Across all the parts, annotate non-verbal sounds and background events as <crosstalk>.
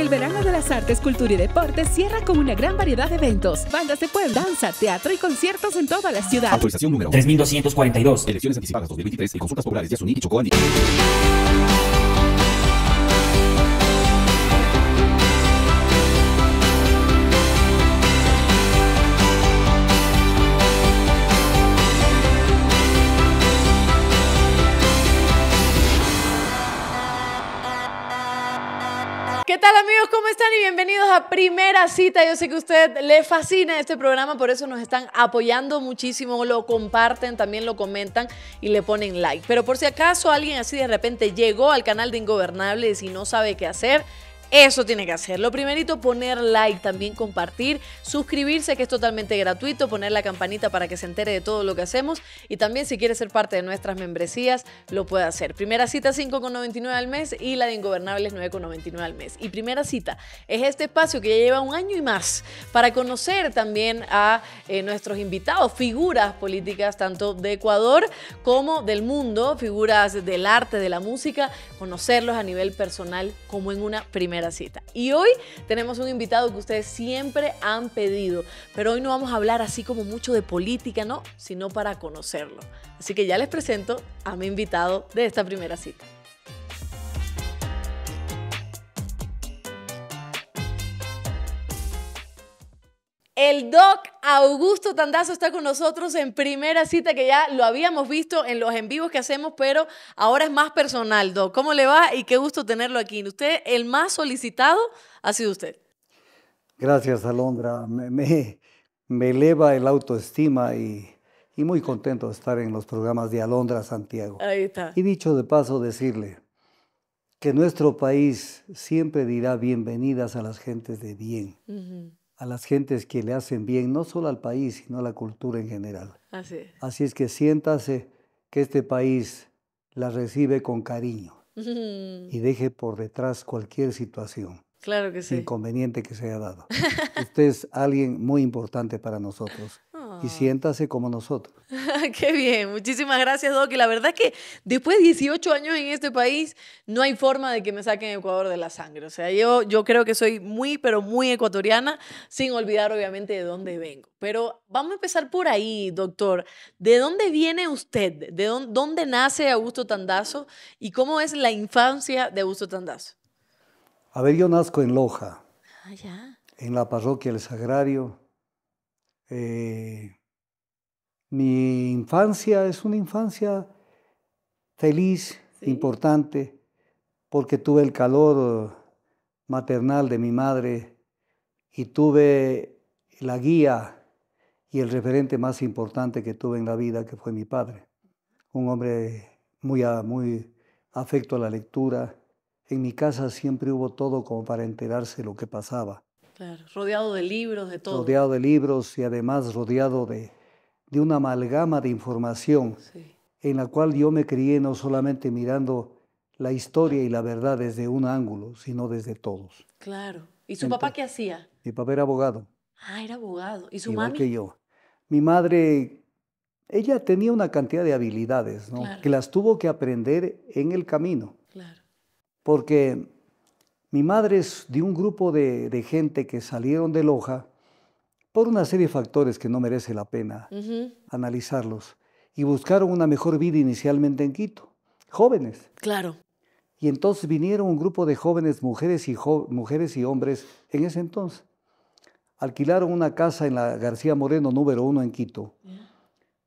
El verano de las artes, cultura y deportes cierra con una gran variedad de eventos, bandas de pueblo, danza, teatro y conciertos en toda la ciudad. Autorización número 3242. Elecciones anticipadas 2023 y consultas populares de Azuní y Chocoani. Hola amigos? ¿Cómo están? Y bienvenidos a Primera Cita. Yo sé que a usted le fascina este programa, por eso nos están apoyando muchísimo, lo comparten, también lo comentan y le ponen like. Pero por si acaso alguien así de repente llegó al canal de Ingobernables y no sabe qué hacer, eso tiene que hacer. Lo primerito, poner like, también compartir, suscribirse, que es totalmente gratuito, poner la campanita para que se entere de todo lo que hacemos. Y también si quiere ser parte de nuestras membresías, lo puede hacer. Primera cita 5,99 al mes y la de Ingobernables 9,99 al mes. Y primera cita es este espacio que ya lleva un año y más para conocer también a eh, nuestros invitados, figuras políticas tanto de Ecuador como del mundo, figuras del arte, de la música, conocerlos a nivel personal como en una primera cita. Y hoy tenemos un invitado que ustedes siempre han pedido, pero hoy no vamos a hablar así como mucho de política, no, sino para conocerlo. Así que ya les presento a mi invitado de esta primera cita. El doc Augusto Tandazo está con nosotros en primera cita, que ya lo habíamos visto en los en vivos que hacemos, pero ahora es más personal, doc. ¿Cómo le va? Y qué gusto tenerlo aquí. Usted, el más solicitado, ha sido usted. Gracias, Alondra. Me, me, eleva el autoestima y, muy contento de estar en los programas de Alondra Santiago. Ahí está. Y dicho de paso, decirle que nuestro país siempre dirá bienvenidas a las gentes de bien a las gentes que le hacen bien, no solo al país, sino a la cultura en general. Así es. que siéntase que este país la recibe con cariño y <laughs> deje por detrás cualquier situación. Claro que sí. Inconveniente que se haya dado. Usted es alguien muy importante para nosotros y siéntase como nosotros. <laughs> Qué bien, muchísimas gracias Doc. la verdad es que después de 18 años en este país, no hay forma de que me saquen Ecuador de la sangre. O sea, yo, yo creo que soy muy, pero muy ecuatoriana, sin olvidar obviamente de dónde vengo. Pero vamos a empezar por ahí, doctor. ¿De dónde viene usted? ¿De dónde, nace Augusto Tandazo? ¿Y cómo es la infancia de Augusto Tandazo? A ver, yo nazco en Loja. Ah, ya. En la parroquia El Sagrario, eh, mi infancia es una infancia feliz, importante, porque tuve el calor maternal de mi madre y tuve la guía y el referente más importante que tuve en la vida, que fue mi padre. Un hombre muy, muy afecto a la lectura. En mi casa siempre hubo todo como para enterarse de lo que pasaba rodeado de libros, de todo. Rodeado de libros y además rodeado de, una amalgama de información en la cual yo me crié no solamente mirando la historia y la verdad desde un ángulo, sino desde todos. Claro. ¿Y su papá qué hacía? Mi papá era abogado. Ah, era abogado. ¿Y su Igual que yo. Mi madre, ella tenía una cantidad de habilidades, ¿no? Que las tuvo que aprender en el camino. Claro. Porque mi madre es de un grupo de, gente que salieron de Loja por una serie de factores que no merece la pena analizarlos y buscaron una mejor vida inicialmente en Quito, jóvenes. Claro. Y entonces vinieron un grupo de jóvenes, mujeres y, mujeres y hombres, en ese entonces. Alquilaron una casa en la García Moreno número uno en Quito.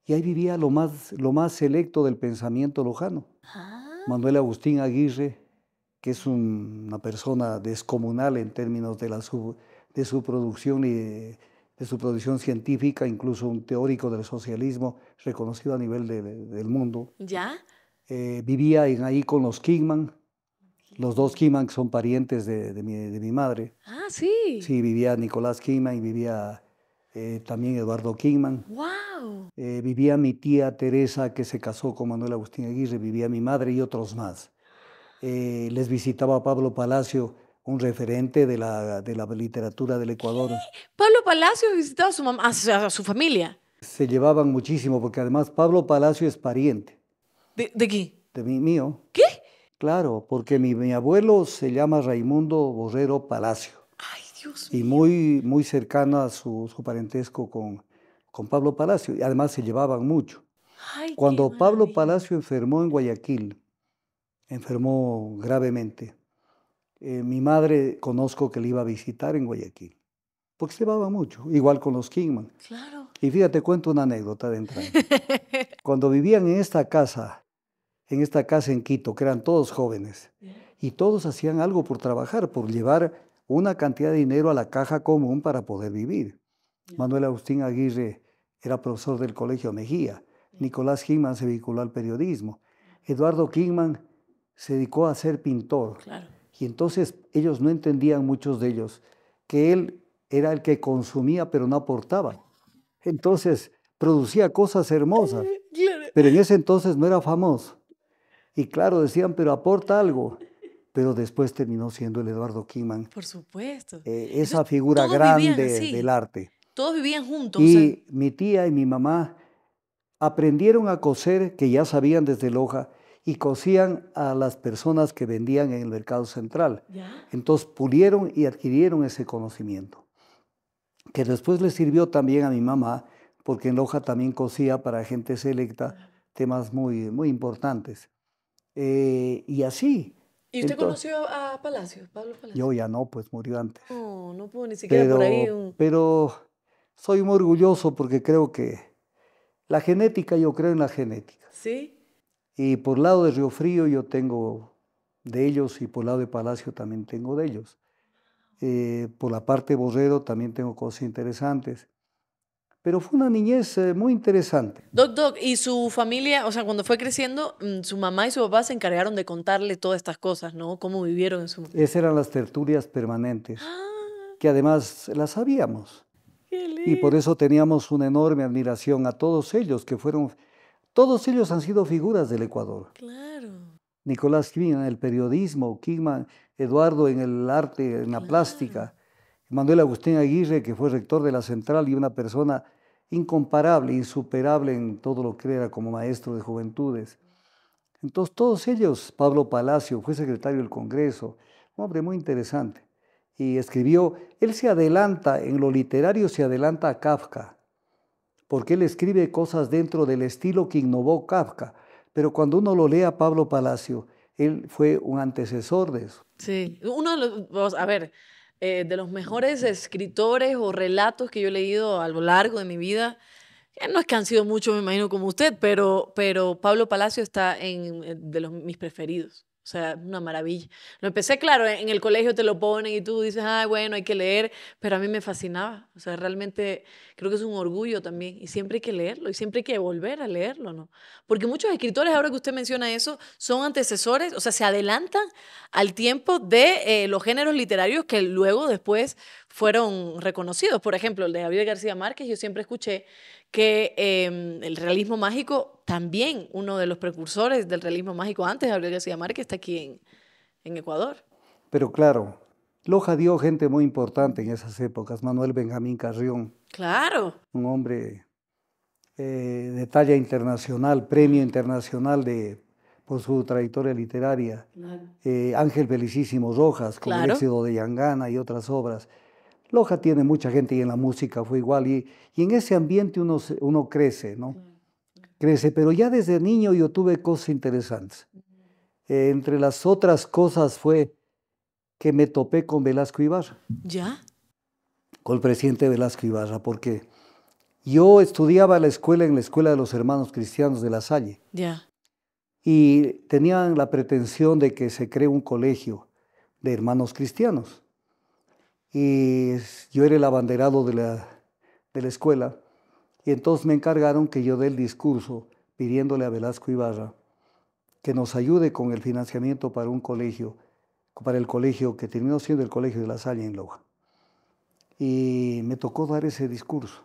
Y ahí vivía lo más, lo más selecto del pensamiento lojano. Ah. Manuel Agustín Aguirre, que es una persona descomunal en términos de, la, su, de su producción y de, su producción científica, incluso un teórico del socialismo reconocido a nivel del mundo. ¿Ya? Eh, vivía ahí con los Kingman. Los dos Kingman son parientes de, mi, de mi madre. Ah, sí. Sí, vivía Nicolás Kingman y vivía eh, también Eduardo Kingman. ¡Wow! Eh, vivía mi tía Teresa, que se casó con Manuel Agustín Aguirre, vivía mi madre y otros más. Eh, les visitaba Pablo Palacio, un referente de la, literatura del Ecuador. Pablo Palacio visitaba a su, mamá, a su familia. Se llevaban muchísimo, porque además Pablo Palacio es pariente. ¿De, de De mí, mío. ¿Qué? Claro, porque mi, abuelo se llama Raimundo Borrero Palacio. Ay, Dios mío. Y muy, muy cercano a su, su parentesco con, con Pablo Palacio. Y además se llevaban mucho. Ay, Cuando Pablo Palacio enfermó en Guayaquil, enfermó gravemente. Eh, mi madre conozco que le iba a visitar en Guayaquil, porque se llevaba mucho, igual con los Kingman. Claro. Y fíjate, cuento una anécdota de entrada. <laughs> Cuando vivían en esta casa, en esta casa en Quito, que eran todos jóvenes, y todos hacían algo por trabajar, por llevar una cantidad de dinero a la caja común para poder vivir. Manuel Agustín Aguirre era profesor del Colegio Mejía. Nicolás Kingman se vinculó al periodismo. Eduardo Kingman se dedicó a ser pintor. Y entonces ellos no entendían, muchos de ellos, que él era el que consumía pero no aportaba. Entonces producía cosas hermosas, eh, pero en ese entonces no era famoso. Y claro, decían, pero aporta algo. Pero después terminó siendo el Eduardo Kiman. Por supuesto. Eh, esa figura grande del arte. Todos vivían juntos. Y mi tía y mi mamá aprendieron a coser, que ya sabían desde Loja, y cosían a las personas que vendían en el mercado central. Entonces pulieron y adquirieron ese conocimiento, que después le sirvió también a mi mamá, porque en Loja también cosía para gente selecta temas muy, muy importantes. Eh, y así. ¿Y usted conoció a Palacio, Pablo Palacio? Yo ya no, pues murió antes. No, no pudo ni siquiera por ahí. Pero soy muy orgulloso porque creo que la genética, yo creo en la genética. Sí. Y por lado de Río Frío yo tengo de ellos y por lado de Palacio también tengo de ellos. Eh, por la parte de Borrero también tengo cosas interesantes. Pero fue una niñez eh, muy interesante. Doc, Doc, ¿y su familia, o sea, cuando fue creciendo, mm, su mamá y su papá se encargaron de contarle todas estas cosas, ¿no? ¿Cómo vivieron en su... Esas eran las tertulias permanentes, ah. que además las sabíamos. Y por eso teníamos una enorme admiración a todos ellos, que fueron todos ellos han sido figuras del Ecuador. Claro. Nicolás Quimín en el periodismo, Quimán, Eduardo en el arte, en la plástica, Manuel Agustín Aguirre, que fue rector de la central y una persona incomparable, insuperable en todo lo que era como maestro de juventudes. Entonces, todos ellos, Pablo Palacio fue secretario del Congreso, un hombre muy interesante, y escribió, él se adelanta, en lo literario se adelanta a Kafka, porque él escribe cosas dentro del estilo que innovó Kafka. Pero cuando uno lo lee a Pablo Palacio, él fue un antecesor de eso. Sí, uno de los, a ver, eh, de los mejores escritores o relatos que yo he leído a lo largo de mi vida, no es que han sido muchos, me imagino, como usted, pero, pero Pablo Palacio está en de los, mis preferidos. O sea, una maravilla. Lo empecé, claro, en el colegio te lo ponen y tú dices, ay, bueno, hay que leer, pero a mí me fascinaba. O sea, realmente creo que es un orgullo también y siempre hay que leerlo y siempre hay que volver a leerlo, ¿no? Porque muchos escritores, ahora que usted menciona eso, son antecesores, o sea, se adelantan al tiempo de eh, los géneros literarios que luego después fueron reconocidos. Por ejemplo, el de Javier García Márquez, yo siempre escuché que em, el realismo mágico, también uno de los precursores del realismo mágico antes de David García Márquez, está aquí en, Ecuador. Pero claro, Loja dio gente muy importante en esas épocas, Manuel Benjamín Carrión. Claro. Un hombre eh, de talla internacional, premio internacional de, por su trayectoria literaria. Eh, Ángel Felicísimo Rojas, con el éxito de Yangana y otras obras. Loja tiene mucha gente y en la música fue igual. Y, en ese ambiente uno, uno crece, ¿no? Crece. Pero ya desde niño yo tuve cosas interesantes. entre las otras cosas fue que me topé con Velasco Ibarra. ¿Ya? Con el presidente Velasco Ibarra, porque yo estudiaba la escuela en la Escuela de los Hermanos Cristianos de La Salle. Ya. Y tenían la pretensión de que se cree un colegio de hermanos cristianos y yo era el abanderado de la, de la escuela. Y entonces me encargaron que yo dé el discurso pidiéndole a Velasco Ibarra que nos ayude con el financiamiento para un colegio, para el colegio que terminó siendo el Colegio de la Salle en Loja. Y me tocó dar ese discurso.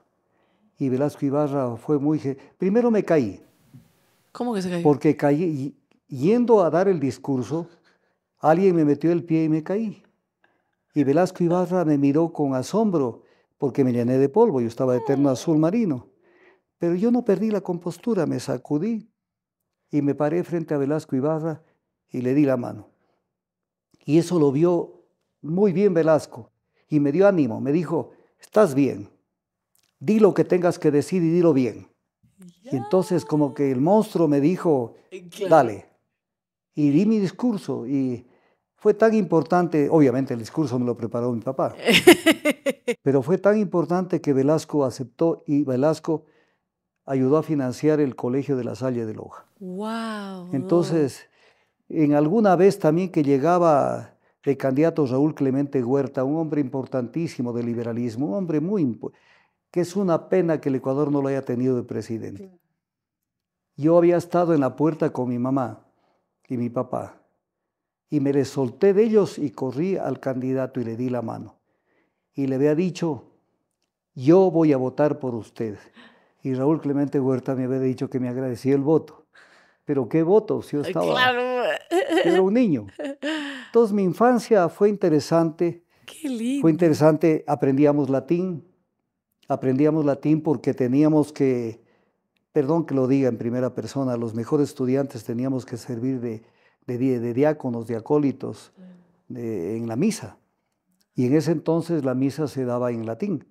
Y Velasco Ibarra fue muy... Primero me caí. ¿Cómo que se cayó? Porque caí, yendo a dar el discurso, alguien me metió el pie y me caí y Velasco Ibarra me miró con asombro porque me llené de polvo, y estaba de terno mm. azul marino. Pero yo no perdí la compostura, me sacudí y me paré frente a Velasco Ibarra y le di la mano. Y eso lo vio muy bien Velasco y me dio ánimo, me dijo, estás bien, di lo que tengas que decir y dilo bien. Y entonces como que el monstruo me dijo, eh, dale. Y di mi discurso y fue tan importante, obviamente el discurso me lo preparó mi papá, <laughs> pero fue tan importante que Velasco aceptó y Velasco ayudó a financiar el colegio de la Salle de Loja. ¡Wow! Entonces, en alguna vez también que llegaba el candidato Raúl Clemente Huerta, un hombre importantísimo del liberalismo, un hombre muy... que es una pena que el Ecuador no lo haya tenido de presidente. Yo había estado en la puerta con mi mamá y mi papá y me les solté de ellos y corrí al candidato y le di la mano. Y le había dicho, yo voy a votar por usted. Y Raúl Clemente Huerta me había dicho que me agradecía el voto. Pero qué voto, si yo estaba... Claro. Era un niño. Entonces mi infancia fue interesante. Qué lindo. Fue interesante, aprendíamos latín. Aprendíamos latín porque teníamos que, perdón que lo diga en primera persona, los mejores estudiantes teníamos que servir de de, diáconos, de acólitos en la misa. Y en ese entonces la misa se daba en latín.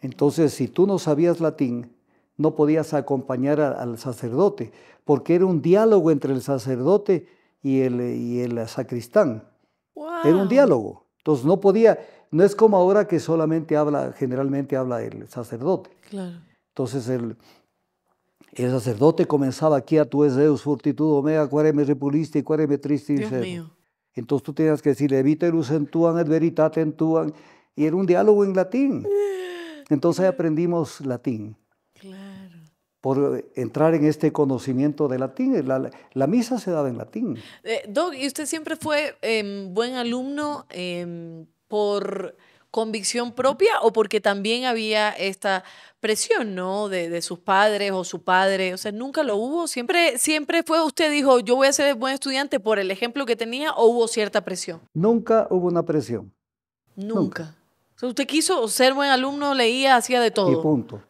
Entonces, si tú no sabías latín, no podías acompañar al sacerdote, porque era un diálogo entre el sacerdote y el, y el sacristán. Era un diálogo. Entonces, no podía, no es como ahora que solamente habla, generalmente habla el sacerdote. Claro. Entonces, el, el sacerdote comenzaba aquí a tu es Deus fortitud, omega, cuare me repuliste, cuare me triste. Dios mío. Entonces tú tenías que decir, evita entuan, et veritate entuan. Y era un diálogo en latín. <gasps> Entonces aprendimos latín. Claro. Por eh, entrar en este conocimiento de latín. La, misa se daba en latín. Eh, ¿y usted siempre fue em, buen alumno em, por convicción propia o porque también había esta presión, ¿no? De, sus padres o su padre, o sea, nunca lo hubo, siempre, siempre fue usted dijo, yo voy a ser buen estudiante por el ejemplo que tenía o hubo cierta presión. Nunca hubo una presión. Nunca. O usted quiso ser buen alumno, leía, hacía de todo. Y punto.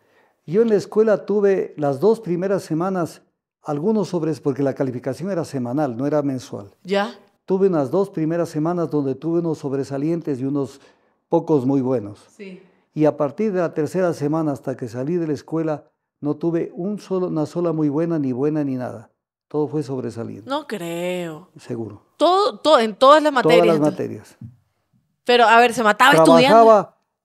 Yo en la escuela tuve las dos primeras semanas algunos sobres porque la calificación era semanal, no era mensual. Ya. Tuve unas dos primeras semanas donde tuve unos sobresalientes y unos pocos muy buenos. Sí. Y a partir de la tercera semana hasta que salí de la escuela, no tuve un solo, una sola muy buena, ni buena, ni nada. Todo fue sobresaliente. No creo. Seguro. Todo, todo, en todas las materias. Todas las materias. Pero, a ver, se mataba estudiando.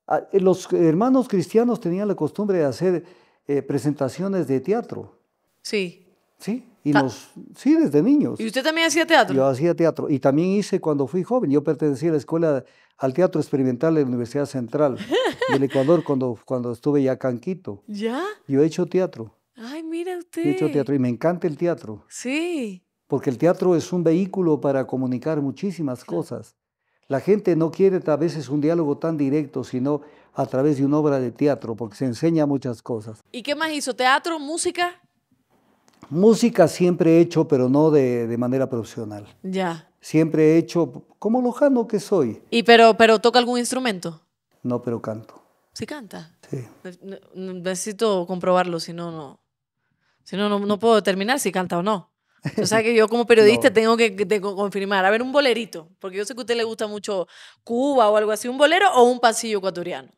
Ah, eh, los hermanos cristianos tenían la costumbre de hacer eh, presentaciones de teatro. Sí. Sí. Y nos, sí, desde niños. ¿Y usted también hacía teatro? Yo hacía teatro. Y también hice cuando fui joven. Yo pertenecí a la escuela, al Teatro Experimental de la Universidad Central <laughs> del Ecuador cuando, cuando estuve ya canquito. ¿Ya? Yo he hecho teatro. Ay, mira usted. He hecho teatro y me encanta el teatro. Sí. Porque el teatro es un vehículo para comunicar muchísimas cosas. La gente no quiere a veces un diálogo tan directo, sino a través de una obra de teatro, porque se enseña muchas cosas. ¿Y qué más hizo? ¿Teatro, música? Música siempre he hecho, pero no de, de manera profesional. Ya. Siempre he hecho, como lojano que soy. ¿Y pero, pero toca algún instrumento? No, pero canto. ¿Sí canta? Sí. necesito comprobarlo, si no, no. Si no, no, puedo determinar si canta o no. O sea que yo como <laughs> periodista tengo que, que confirmar. A ver, un bolerito, porque yo sé que a usted le gusta mucho Cuba o algo así, un bolero o un pasillo ecuatoriano.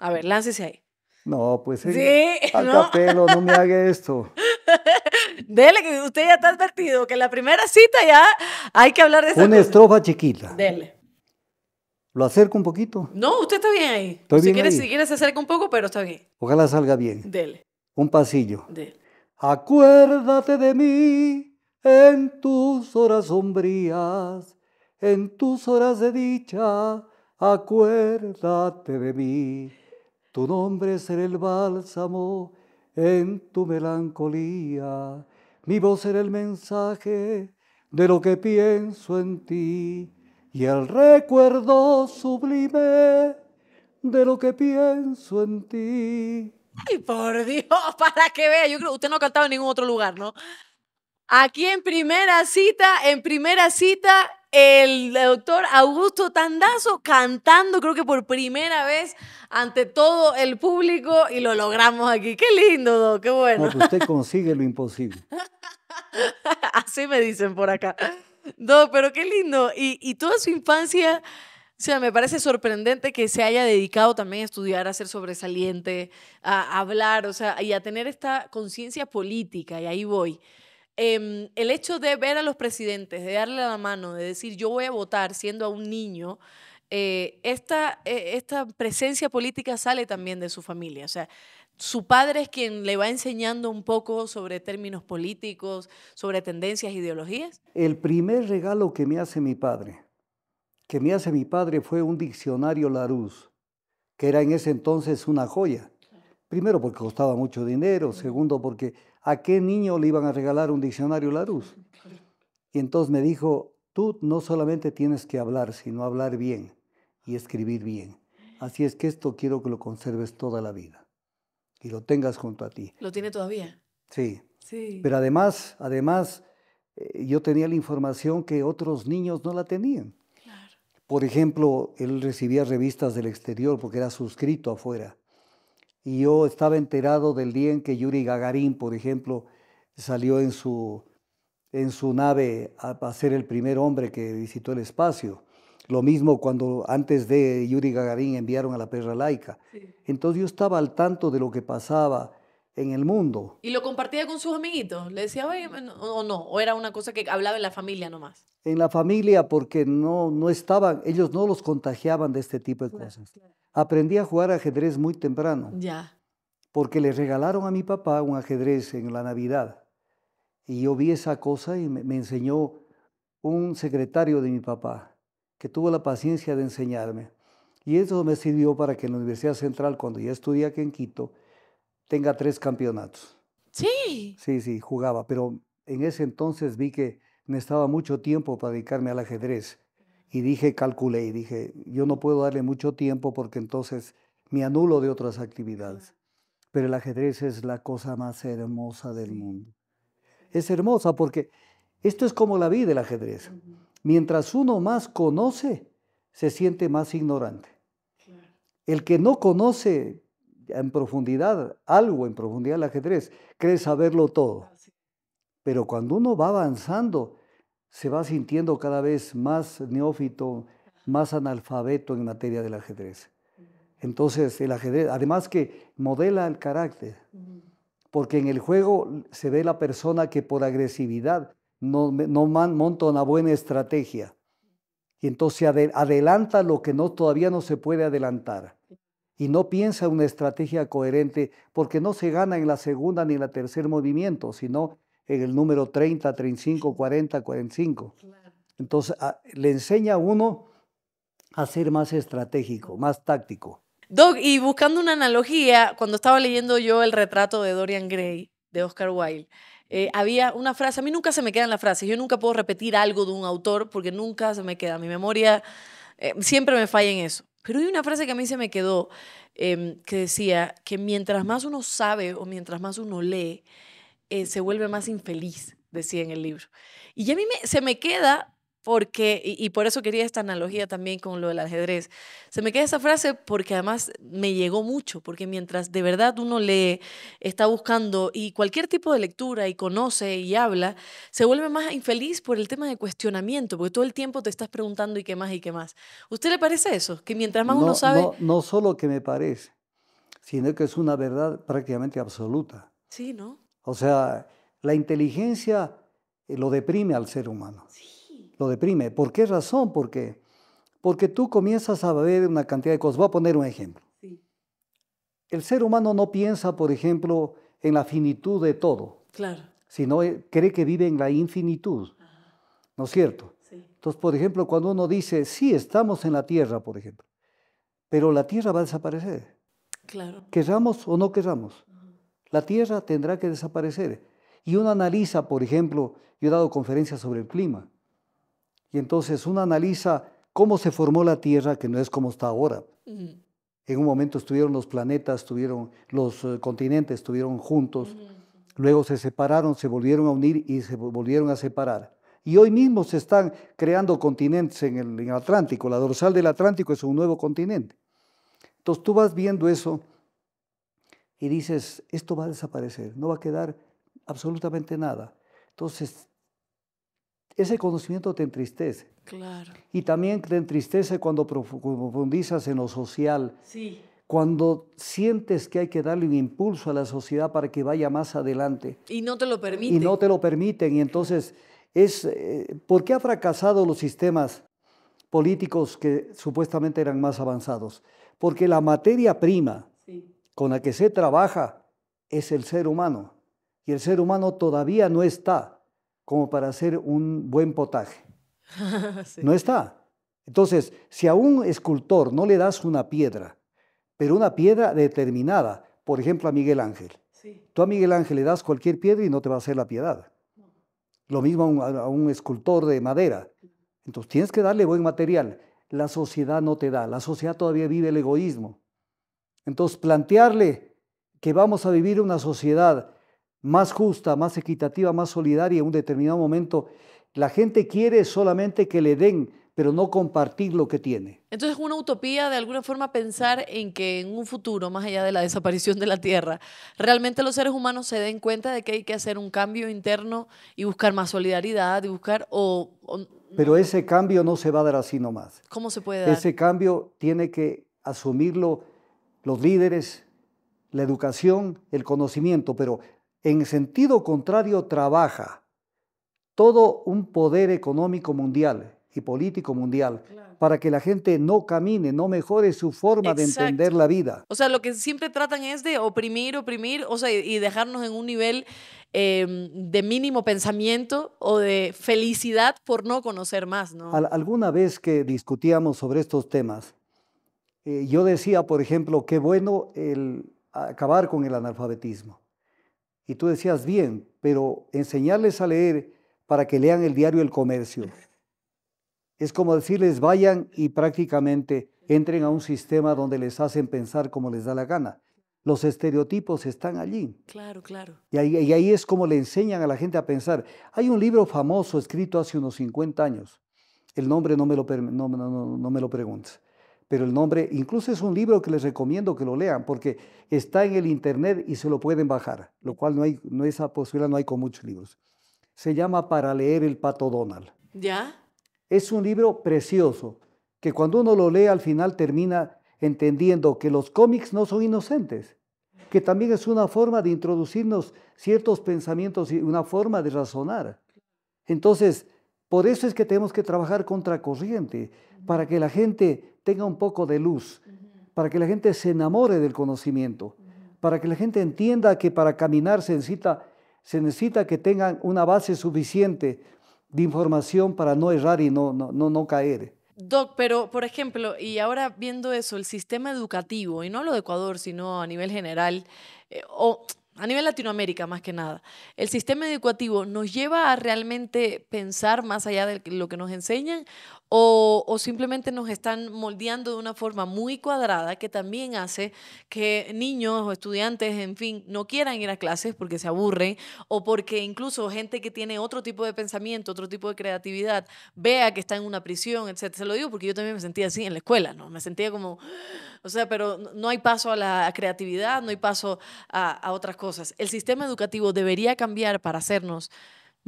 A ver, láncese ahí. No, pues eh, sí. <laughs> Al capelo, ¿No? me haga esto. <laughs> Dele, que usted ya está advertido que la primera cita ya hay que hablar de esa Una estrofa chiquita. Dele. ¿Lo acerco un poquito? No, usted está bien ahí. Estoy si, bien si quiere, se acerca un poco, pero está bien. Ojalá salga bien. Dele. Un pasillo. Dele. Acuérdate de mí en tus horas sombrías, en tus horas de dicha. Acuérdate de mí. Tu nombre será el bálsamo en tu melancolía. Mi voz será el mensaje de lo que pienso en ti y el recuerdo sublime de lo que pienso en ti. Ay, por Dios, <laughs> para que vea, yo creo que usted no ha cantado en ningún otro lugar, ¿no? Aquí en primera cita, en primera cita, el doctor Augusto Tandazo cantando, creo que por primera vez, ante todo el público y lo logramos aquí. Qué lindo, Doc, qué bueno. Pues usted consigue lo imposible. <laughs> Así me dicen por acá. Doc, pero qué lindo. Y, toda su infancia, o sea, me parece sorprendente que se haya dedicado también a estudiar, a ser sobresaliente, a hablar, o sea, y a tener esta conciencia política, y ahí voy. Em, el hecho de ver a los presidentes, de darle la mano, de decir yo voy a votar siendo a un niño, eh, esta, eh, esta presencia política sale también de su familia. O sea, su padre es quien le va enseñando un poco sobre términos políticos, sobre tendencias, ideologías. El primer regalo que me hace mi padre, que me hace mi padre fue un diccionario Larousse, que era en ese entonces una joya. Primero porque costaba mucho dinero, segundo porque a qué niño le iban a regalar un diccionario Larousse. Y entonces me dijo, tú no solamente tienes que hablar, sino hablar bien y escribir bien. Así es que esto quiero que lo conserves toda la vida y lo tengas junto a ti. ¿Lo tiene todavía? Sí. sí. Pero además, además, eh, yo tenía la información que otros niños no la tenían. Por ejemplo, él recibía revistas del exterior porque era suscrito afuera. Y yo estaba enterado del día en que Yuri Gagarin, por ejemplo, salió en su, en su nave a ser el primer hombre que visitó el espacio. Lo mismo cuando antes de Yuri Gagarin enviaron a la perra laica. Entonces yo estaba al tanto de lo que pasaba en el mundo. ¿Y lo compartía con sus amiguitos? ¿Le decía, o no? ¿O era una cosa que hablaba en la familia nomás? En la familia porque no, no estaban, ellos no los contagiaban de este tipo de cosas. Aprendí a jugar ajedrez muy temprano. Ya. Porque le regalaron a mi papá un ajedrez en la Navidad. Y yo vi esa cosa y me enseñó un secretario de mi papá que tuvo la paciencia de enseñarme. Y eso me sirvió para que en la Universidad Central, cuando ya estudié aquí en Quito, tenga tres campeonatos. Sí. Sí, sí, jugaba, pero en ese entonces vi que me estaba mucho tiempo para dedicarme al ajedrez. Y dije, calculé y dije, yo no puedo darle mucho tiempo porque entonces me anulo de otras actividades. Pero el ajedrez es la cosa más hermosa del mundo. Es hermosa porque esto es como la vida del ajedrez. Mientras uno más conoce, se siente más ignorante. El que no conoce en profundidad algo, en profundidad el ajedrez, cree saberlo todo. Pero cuando uno va avanzando, se va sintiendo cada vez más neófito, más analfabeto en materia del ajedrez. Entonces, el ajedrez, además que modela el carácter, porque en el juego se ve la persona que por agresividad no, monta una buena estrategia. Y entonces adelanta lo que no, todavía no se puede adelantar. Y no piensa una estrategia coherente porque no se gana en la segunda ni en la tercer movimiento, sino en el número 30, 35, 40, 45. Entonces ah, le enseña a uno a ser más estratégico, más táctico. Doc, y buscando una analogía, cuando estaba leyendo yo el retrato de Dorian Gray de Oscar Wilde, eh, había una frase, a mí nunca se me quedan las frases, yo nunca puedo repetir algo de un autor porque nunca se me queda, mi memoria eh, siempre me falla en eso. Pero hay una frase que a mí se me quedó em, que decía que mientras más uno sabe o mientras más uno lee, eh, se vuelve más infeliz, decía en el libro. Y a mí se me queda porque, y, por eso quería esta analogía también con lo del ajedrez, se me queda esa frase porque además me llegó mucho, porque mientras de verdad uno lee, está buscando y cualquier tipo de lectura y conoce y habla, se vuelve más infeliz por el tema de cuestionamiento, porque todo el tiempo te estás preguntando y qué más y qué más. ¿Usted le parece eso? Que mientras más uno sabe... No, no solo que me parece, sino que es una verdad prácticamente absoluta. Sí, ¿no? O sea, la inteligencia eh, lo deprime al ser humano. Sí lo deprime. ¿Por qué razón? Porque, porque tú comienzas a ver una cantidad de cosas. Voy a poner un ejemplo. El ser humano no piensa, por ejemplo, en la finitud de todo, claro. sino eh, cree que vive en la infinitud. ¿No es cierto? Sí. Entonces, por ejemplo, cuando uno dice, sí, estamos en la Tierra, por ejemplo, pero la Tierra va a desaparecer. Claro. Querramos o no querramos, la Tierra tendrá que desaparecer. Y uno analiza, por ejemplo, yo he dado conferencias sobre el clima, y entonces uno analiza cómo se formó la Tierra, que no es como está ahora. En un momento estuvieron los planetas, estuvieron, los eh, continentes estuvieron juntos, luego se separaron, se volvieron a unir y se volvieron a separar. Y hoy mismo se están creando continentes en el, en el Atlántico. La dorsal del Atlántico es un nuevo continente. Entonces tú vas viendo eso y dices, esto va a desaparecer, no va a quedar absolutamente nada. Entonces ese conocimiento te entristece. Claro. Y también te entristece cuando profundizas en lo social. Sí. Cuando sientes que hay que darle un impulso a la sociedad para que vaya más adelante. Y no te lo permiten. Y no te lo permiten. Y entonces, es, eh, ¿por qué ha fracasado los sistemas políticos que supuestamente eran más avanzados? Porque la materia prima con la que se trabaja es el ser humano. Y el ser humano todavía no está como para hacer un buen potaje. <laughs> No está. Entonces, si a un escultor no le das una piedra, pero una piedra determinada, por ejemplo a Miguel Ángel, tú a Miguel Ángel le das cualquier piedra y no te va a hacer la piedad. Lo mismo a un, a un escultor de madera. Entonces, tienes que darle buen material. La sociedad no te da, la sociedad todavía vive el egoísmo. Entonces, plantearle que vamos a vivir una sociedad más justa, más equitativa, más solidaria en un determinado momento. La gente quiere solamente que le den, pero no compartir lo que tiene. Entonces es una utopía de alguna forma pensar en que en un futuro, más allá de la desaparición de la Tierra, realmente los seres humanos se den cuenta de que hay que hacer un cambio interno y buscar más solidaridad y buscar pero ese cambio no se va a dar así nomás. ¿Cómo se puede dar? Ese cambio tiene que asumirlo los líderes, la educación, el conocimiento, pero en sentido contrario trabaja todo un poder económico mundial y político mundial para que la gente no camine, no mejore su forma de entender la vida. O sea, lo que siempre tratan es de oprimir, oprimir, o sea, y dejarnos en un nivel em, de mínimo pensamiento o de felicidad por no conocer más, alguna vez que discutíamos sobre estos temas, eh, yo decía, por ejemplo, qué bueno el acabar con el analfabetismo. Y tú decías, bien, pero enseñarles a leer para que lean el diario El Comercio. <laughs> Es como decirles, vayan y prácticamente entren a un sistema donde les hacen pensar como les da la gana. Los estereotipos están allí. Claro, claro. Y ahí, es como le enseñan a la gente a pensar. Hay un libro famoso escrito hace unos 50 años. El nombre no me lo, no, no, no me lo preguntes pero el nombre, incluso es un libro que les recomiendo que lo lean porque está en el internet y se lo pueden bajar, lo cual no hay, no esa posibilidad no hay con muchos libros. Se llama Para leer el Pato Donald. ¿Ya? Es un libro precioso que cuando uno lo lee al final termina entendiendo que los cómics no son inocentes, que también es una forma de introducirnos ciertos pensamientos y una forma de razonar. Entonces, por eso es que tenemos que trabajar contra corriente, para que la gente tenga un poco de luz, para que la gente se enamore del conocimiento, para que la gente entienda que para caminar se necesita, se necesita que tengan una base suficiente de información para no errar y no, no, no, no caer. Doc, pero por ejemplo, y ahora viendo eso, el sistema educativo, y no lo de Ecuador, sino a nivel general, eh, o a nivel Latinoamérica más que nada, el sistema educativo nos lleva a realmente pensar más allá de lo que nos enseñan o, simplemente nos están moldeando de una forma muy cuadrada que también hace que niños o estudiantes, en fin, no quieran ir a clases porque se aburren o porque incluso gente que tiene otro tipo de pensamiento, otro tipo de creatividad, vea que está en una prisión, etc. Se lo digo porque yo también me sentía así en la escuela, ¿no? Me sentía como, <gasps> o sea, pero no hay paso a la creatividad, no hay paso a otras cosas. El sistema educativo debería cambiar para hacernos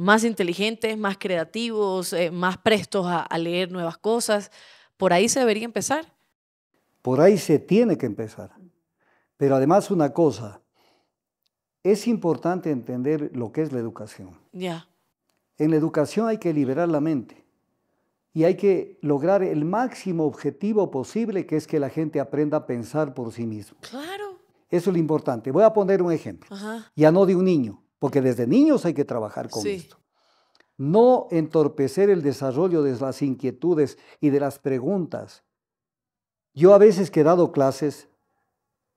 más inteligentes, más creativos, eh, más prestos a, leer nuevas cosas. Por ahí se debería empezar. Por ahí se tiene que empezar. Pero además una cosa, es importante entender lo que es la educación. Ya. En la educación hay que liberar la mente y hay que lograr el máximo objetivo posible, que es que la gente aprenda a pensar por sí mismo. Claro. Eso es lo importante. Voy a poner un ejemplo. Ya no de un niño, porque desde niños hay que trabajar con esto. No entorpecer el desarrollo de las inquietudes y de las preguntas. Yo a veces he dado clases,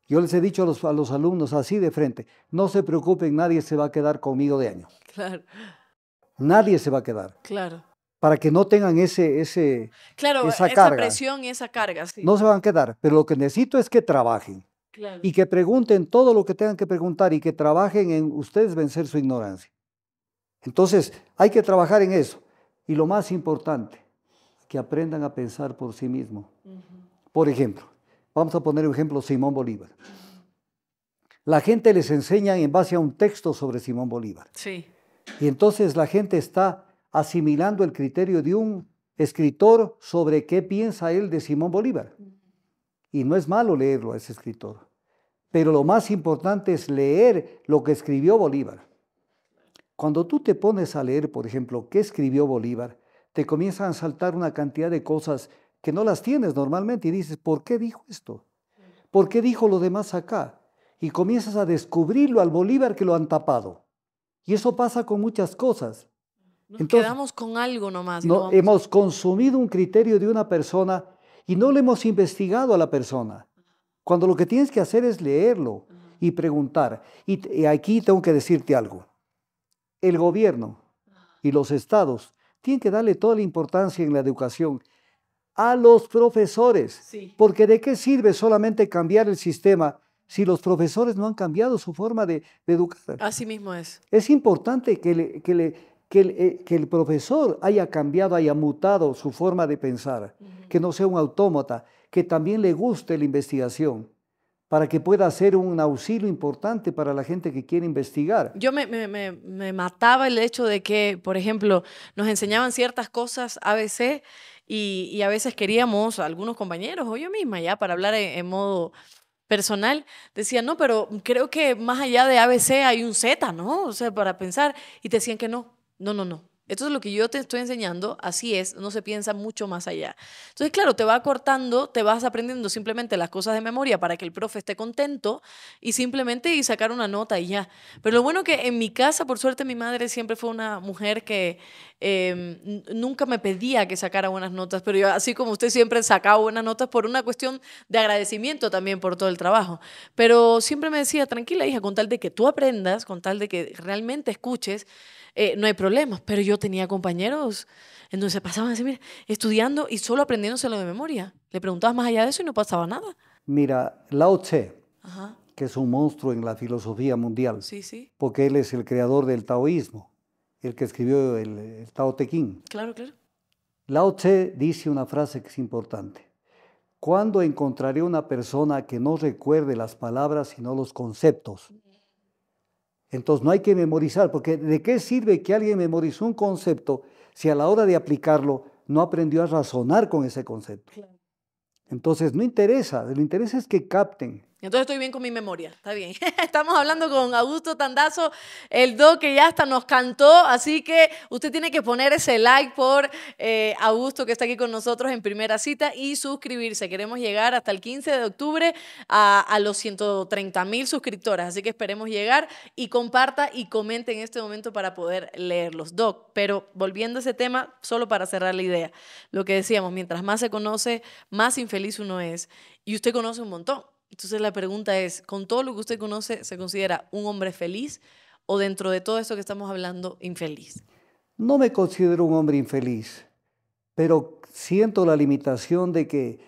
yo les he dicho a los, alumnos así de frente, no se preocupen, nadie se va a quedar conmigo de año. Claro. Nadie se va a quedar. Claro para que no tengan ese, claro, esa, carga. presión y esa carga. No se van a quedar, pero lo que necesito es que trabajen. Y que pregunten todo lo que tengan que preguntar y que trabajen en ustedes vencer su ignorancia. Entonces, hay que trabajar en eso. Y lo más importante, que aprendan a pensar por sí mismos. Por ejemplo, vamos a poner un ejemplo Simón Bolívar. La gente les enseña en base a un texto sobre Simón Bolívar. Sí. Y entonces la gente está asimilando el criterio de un escritor sobre qué piensa él de Simón Bolívar. Y no es malo leerlo a ese escritor. Pero lo más importante es leer lo que escribió Bolívar. Cuando tú te pones a leer, por ejemplo, qué escribió Bolívar, te comienzan a saltar una cantidad de cosas que no las tienes normalmente y dices, ¿por qué dijo esto? ¿Por qué dijo lo demás acá? Y comienzas a descubrirlo al Bolívar que lo han tapado. Y eso pasa con muchas cosas. Nos Entonces, quedamos con algo nomás. no hemos consumido un criterio de una persona y no le hemos investigado a la persona. Cuando lo que tienes que hacer es leerlo y preguntar. Y, aquí tengo que decirte algo. El gobierno y los estados tienen que darle toda la importancia en la educación a los profesores. Porque de qué sirve solamente cambiar el sistema si los profesores no han cambiado su forma de, educar. Así mismo es. Es importante que le eh, que el, profesor haya cambiado, haya mutado su forma de pensar, que no sea un autómata, que también le guste la investigación para que pueda ser un auxilio importante para la gente que quiere investigar. Yo me, mataba el hecho de que, por ejemplo, nos enseñaban ciertas cosas ABC y, y a veces queríamos, algunos compañeros o yo misma ya, para hablar en, modo personal decían, no, pero creo que más allá de ABC hay un Z, ¿no? O sea, para pensar, y te decían que no, no, no, no. Esto es lo que yo te estoy enseñando, así es, no se piensa mucho más allá. Entonces, claro, te va cortando, te vas aprendiendo simplemente las cosas de memoria para que el profe esté contento y simplemente y sacar una nota y ya. Pero lo bueno que en mi casa, por suerte, mi madre siempre fue una mujer que em, nunca me pedía que sacara buenas notas, pero yo, así como usted siempre sacaba buenas notas por una cuestión de agradecimiento también por todo el trabajo. Pero siempre me decía, tranquila hija, con tal de que tú aprendas, con tal de que realmente escuches. Eh, no hay problemas. Pero yo tenía compañeros, entonces pasaban así, mira, estudiando y solo aprendiéndoselo de memoria. Le preguntabas más allá de eso y no pasaba nada. Mira, Lao Tse, que es un monstruo en la filosofía mundial, sí, sí. porque él es el creador del taoísmo, el que escribió el, Tao Te Ching. Claro, claro. Lao Tse dice una frase que es importante. ¿Cuándo encontraré una persona que no recuerde las palabras sino los conceptos? Entonces no hay que memorizar, porque ¿de qué sirve que alguien memorizó un concepto si a la hora de aplicarlo no aprendió a razonar con ese concepto? Entonces no interesa, lo interesa es que capten. Entonces estoy bien con mi memoria, está bien. <laughs> Estamos hablando con Augusto Tandazo, el doc que ya hasta nos cantó, así que usted tiene que poner ese like por eh, Augusto que está aquí con nosotros en primera cita y suscribirse. Queremos llegar hasta el 15 de octubre a, a los 130 mil suscriptores, así que esperemos llegar y comparta y comente en este momento para poder leerlos. Doc, pero volviendo a ese tema, solo para cerrar la idea, lo que decíamos, mientras más se conoce, más infeliz uno es y usted conoce un montón. Entonces la pregunta es, ¿con todo lo que usted conoce se considera un hombre feliz o dentro de todo esto que estamos hablando, infeliz? No me considero un hombre infeliz, pero siento la limitación de que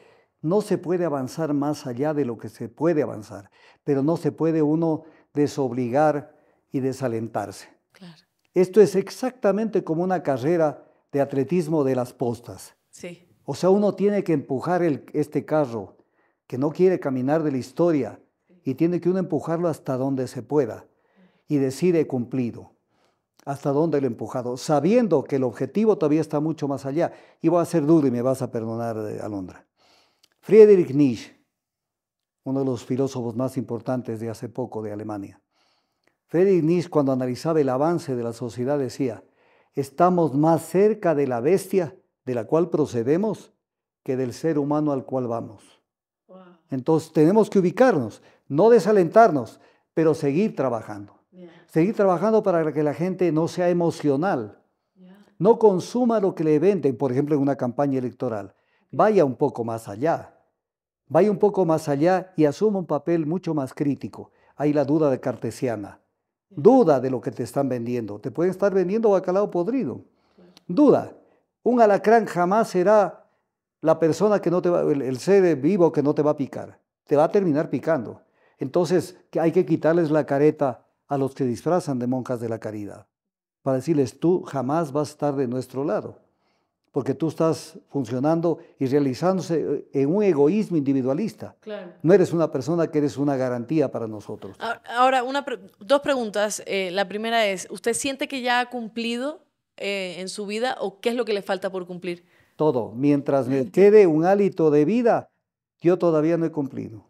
no se puede avanzar más allá de lo que se puede avanzar, pero no se puede uno desobligar y desalentarse. Esto es exactamente como una carrera de atletismo de las postas. Sí. O sea, uno tiene que empujar este carro que no quiere caminar de la historia y tiene que uno empujarlo hasta donde se pueda y decir he cumplido, hasta donde lo he empujado, sabiendo que el objetivo todavía está mucho más allá. Y va a ser duro y me vas a perdonar, eh, Alondra. Friedrich Nietzsche, uno de los filósofos más importantes de hace poco de Alemania. Friedrich Nietzsche cuando analizaba el avance de la sociedad decía, estamos más cerca de la bestia de la cual procedemos que del ser humano al cual vamos. Entonces tenemos que ubicarnos, no desalentarnos, pero seguir trabajando. Seguir trabajando para que la gente no sea emocional, no consuma lo que le venden, por ejemplo, en una campaña electoral. Vaya un poco más allá, vaya un poco más allá y asuma un papel mucho más crítico. Hay la duda de cartesiana, duda de lo que te están vendiendo. Te pueden estar vendiendo bacalao podrido, duda. Un alacrán jamás será la persona que no te va, el, ser vivo que no te va a picar, te va a terminar picando. Entonces que hay que quitarles la careta a los que disfrazan de monjas de la caridad, para decirles, tú jamás vas a estar de nuestro lado, porque tú estás funcionando y realizándose eh, en un egoísmo individualista. No eres una persona que eres una garantía para nosotros. Ahora, una, dos preguntas. Eh, la primera es, ¿usted siente que ya ha cumplido eh, en su vida o qué es lo que le falta por cumplir? todo. Mientras me quede un hálito de vida, yo todavía no he cumplido.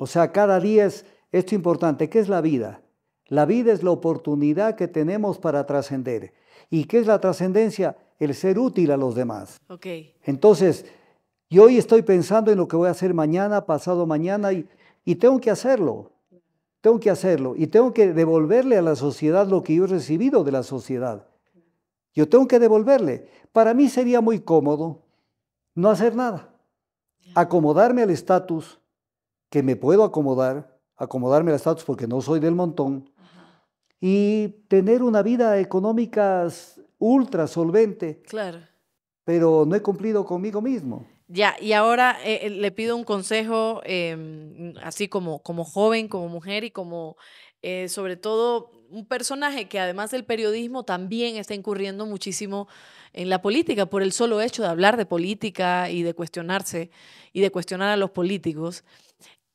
O sea, cada día es esto importante. ¿Qué es la vida? La vida es la oportunidad que tenemos para trascender. ¿Y qué es la trascendencia? El ser útil a los demás. Entonces, yo hoy estoy pensando en lo que voy a hacer mañana, pasado mañana, y tengo que hacerlo. Tengo que hacerlo. Y tengo que devolverle a la sociedad lo que yo he recibido de la sociedad. Yo tengo que devolverle. Para mí sería muy cómodo no hacer nada, acomodarme al estatus que me puedo acomodar, acomodarme al estatus porque no soy del montón, y tener una vida económica ultra solvente. Claro. Pero no he cumplido conmigo mismo. Ya, y ahora eh, eh, le pido un consejo, em, así como, como joven, como mujer y como, eh, sobre todo, un personaje que además del periodismo también está incurriendo muchísimo en la política por el solo hecho de hablar de política y de cuestionarse y de cuestionar a los políticos.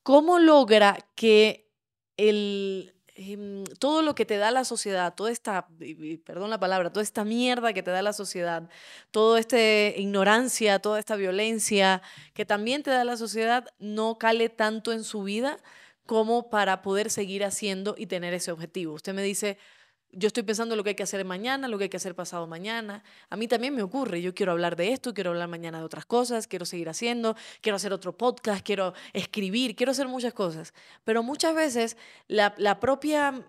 ¿Cómo logra que em, todo lo que te da la sociedad, toda esta, perdón la palabra, toda esta mierda que te da la sociedad, toda esta ignorancia, toda esta violencia que también te da la sociedad, no cale tanto en su vida? como para poder seguir haciendo y tener ese objetivo. Usted me dice, yo estoy pensando lo que hay que hacer mañana, lo que hay que hacer pasado mañana. A mí también me ocurre, yo quiero hablar de esto, quiero hablar mañana de otras cosas, quiero seguir haciendo, quiero hacer otro podcast, quiero escribir, quiero hacer muchas cosas. Pero muchas veces la, propia,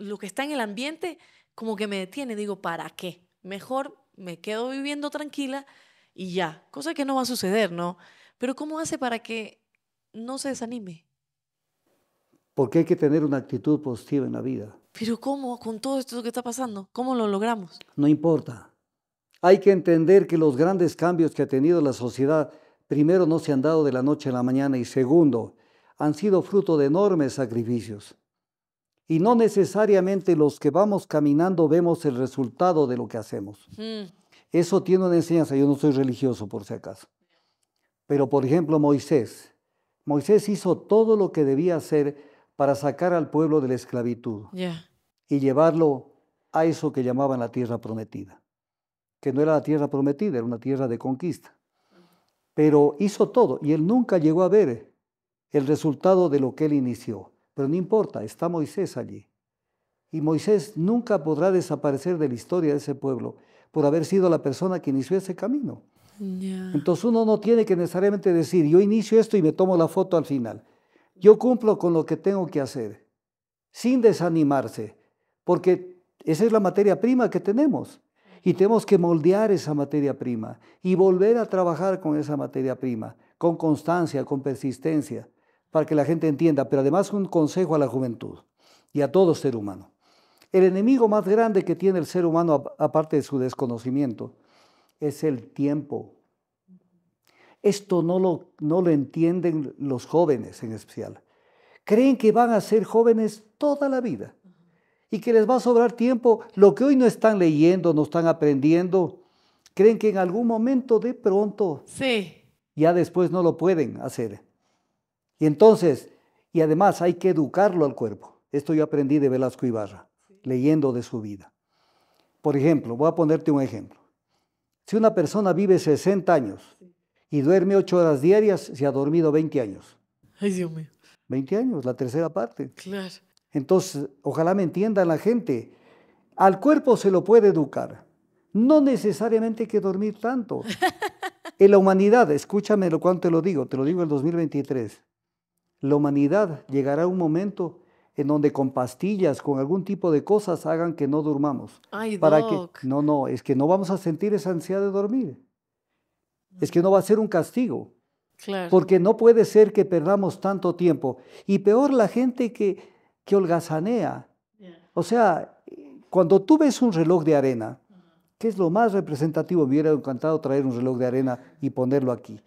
lo que está en el ambiente como que me detiene, digo, ¿para qué? Mejor me quedo viviendo tranquila y ya, cosa que no va a suceder, ¿no? Pero ¿cómo hace para que no se desanime? porque hay que tener una actitud positiva en la vida. Pero ¿cómo? Con todo esto que está pasando, ¿cómo lo logramos? No importa. Hay que entender que los grandes cambios que ha tenido la sociedad, primero, no se han dado de la noche a la mañana y segundo, han sido fruto de enormes sacrificios. Y no necesariamente los que vamos caminando vemos el resultado de lo que hacemos. Mm. Eso tiene una enseñanza. Yo no soy religioso, por si acaso. Pero, por ejemplo, Moisés. Moisés hizo todo lo que debía hacer para sacar al pueblo de la esclavitud y llevarlo a eso que llamaban la tierra prometida, que no era la tierra prometida, era una tierra de conquista. Pero hizo todo y él nunca llegó a ver el resultado de lo que él inició. Pero no importa, está Moisés allí. Y Moisés nunca podrá desaparecer de la historia de ese pueblo por haber sido la persona que inició ese camino. Entonces uno no tiene que necesariamente decir, yo inicio esto y me tomo la foto al final yo cumplo con lo que tengo que hacer, sin desanimarse, porque esa es la materia prima que tenemos. Y tenemos que moldear esa materia prima y volver a trabajar con esa materia prima, con constancia, con persistencia, para que la gente entienda. Pero además un consejo a la juventud y a todo ser humano. El enemigo más grande que tiene el ser humano, aparte de su desconocimiento, es el tiempo. Esto no lo, no lo entienden los jóvenes en especial. Creen que van a ser jóvenes toda la vida y que les va a sobrar tiempo. Lo que hoy no están leyendo, no están aprendiendo, creen que en algún momento de pronto sí. ya después no lo pueden hacer. Y entonces, y además hay que educarlo al cuerpo. Esto yo aprendí de Velasco Ibarra, leyendo de su vida. Por ejemplo, voy a ponerte un ejemplo. Si una persona vive 60 años, y duerme ocho horas diarias, se ha dormido 20 años. Ay, Dios mío. 20 años, la tercera parte. Claro. Entonces, ojalá me entienda la gente. Al cuerpo se lo puede educar. No necesariamente hay que dormir tanto. <laughs> En la humanidad, escúchame lo cuánto te lo digo, te lo digo en el 2023. La humanidad llegará a un momento en donde con pastillas, con algún tipo de cosas hagan que no durmamos. Ay, para doc. no, no, es que no vamos a sentir esa ansiedad de dormir es que no va a ser un castigo. Porque no puede ser que perdamos tanto tiempo. Y peor la gente que, holgazanea. O sea, cuando tú ves un reloj de arena, que es lo más representativo, me hubiera encantado traer un reloj de arena y ponerlo aquí,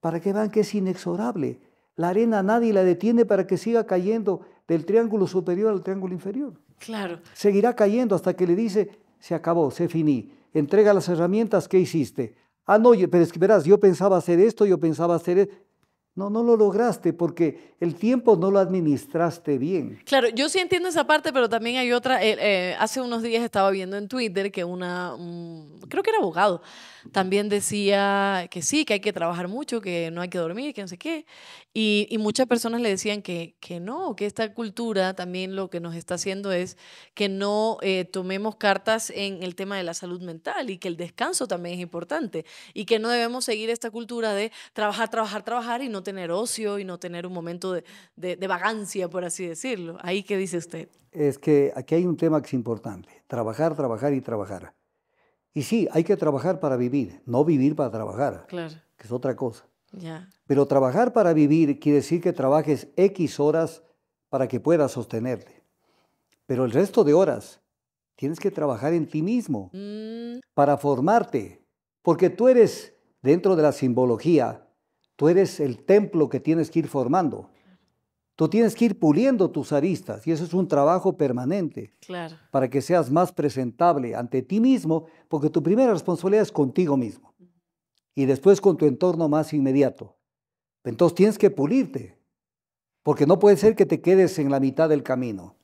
para que vean que es inexorable. La arena nadie la detiene para que siga cayendo del triángulo superior al triángulo inferior. Claro. Seguirá cayendo hasta que le dice, se acabó, se finí, entrega las herramientas, que hiciste? Ah, no, pero es que verás, yo pensaba hacer esto, yo pensaba hacer e, no, no lo lograste porque el tiempo no lo administraste bien. Claro, yo sí entiendo esa parte, pero también hay otra. Eh, eh, hace unos días estaba viendo en Twitter que una, creo que era abogado, también decía que sí, que hay que trabajar mucho, que no hay que dormir, que no sé qué. Y, muchas personas le decían que, que, no, que esta cultura también lo que nos está haciendo es que no eh, tomemos cartas en el tema de la salud mental y que el descanso también es importante y que no debemos seguir esta cultura de trabajar, trabajar, trabajar y no tener ocio y no tener un momento de, de, de vagancia, por así decirlo. Ahí, ¿qué dice usted? Es que aquí hay un tema que es importante, trabajar, trabajar y trabajar. Y sí, hay que trabajar para vivir, no vivir para trabajar, claro. que es otra cosa. Ya. Pero trabajar para vivir quiere decir que trabajes X horas para que puedas sostenerte. Pero el resto de horas tienes que trabajar en ti mismo mm. para formarte, porque tú eres, dentro de la simbología, Tú eres el templo que tienes que ir formando. Tú tienes que ir puliendo tus aristas y eso es un trabajo permanente. Claro. Para que seas más presentable ante ti mismo, porque tu primera responsabilidad es contigo mismo y después con tu entorno más inmediato. Entonces tienes que pulirte, porque no puede ser que te quedes en la mitad del camino.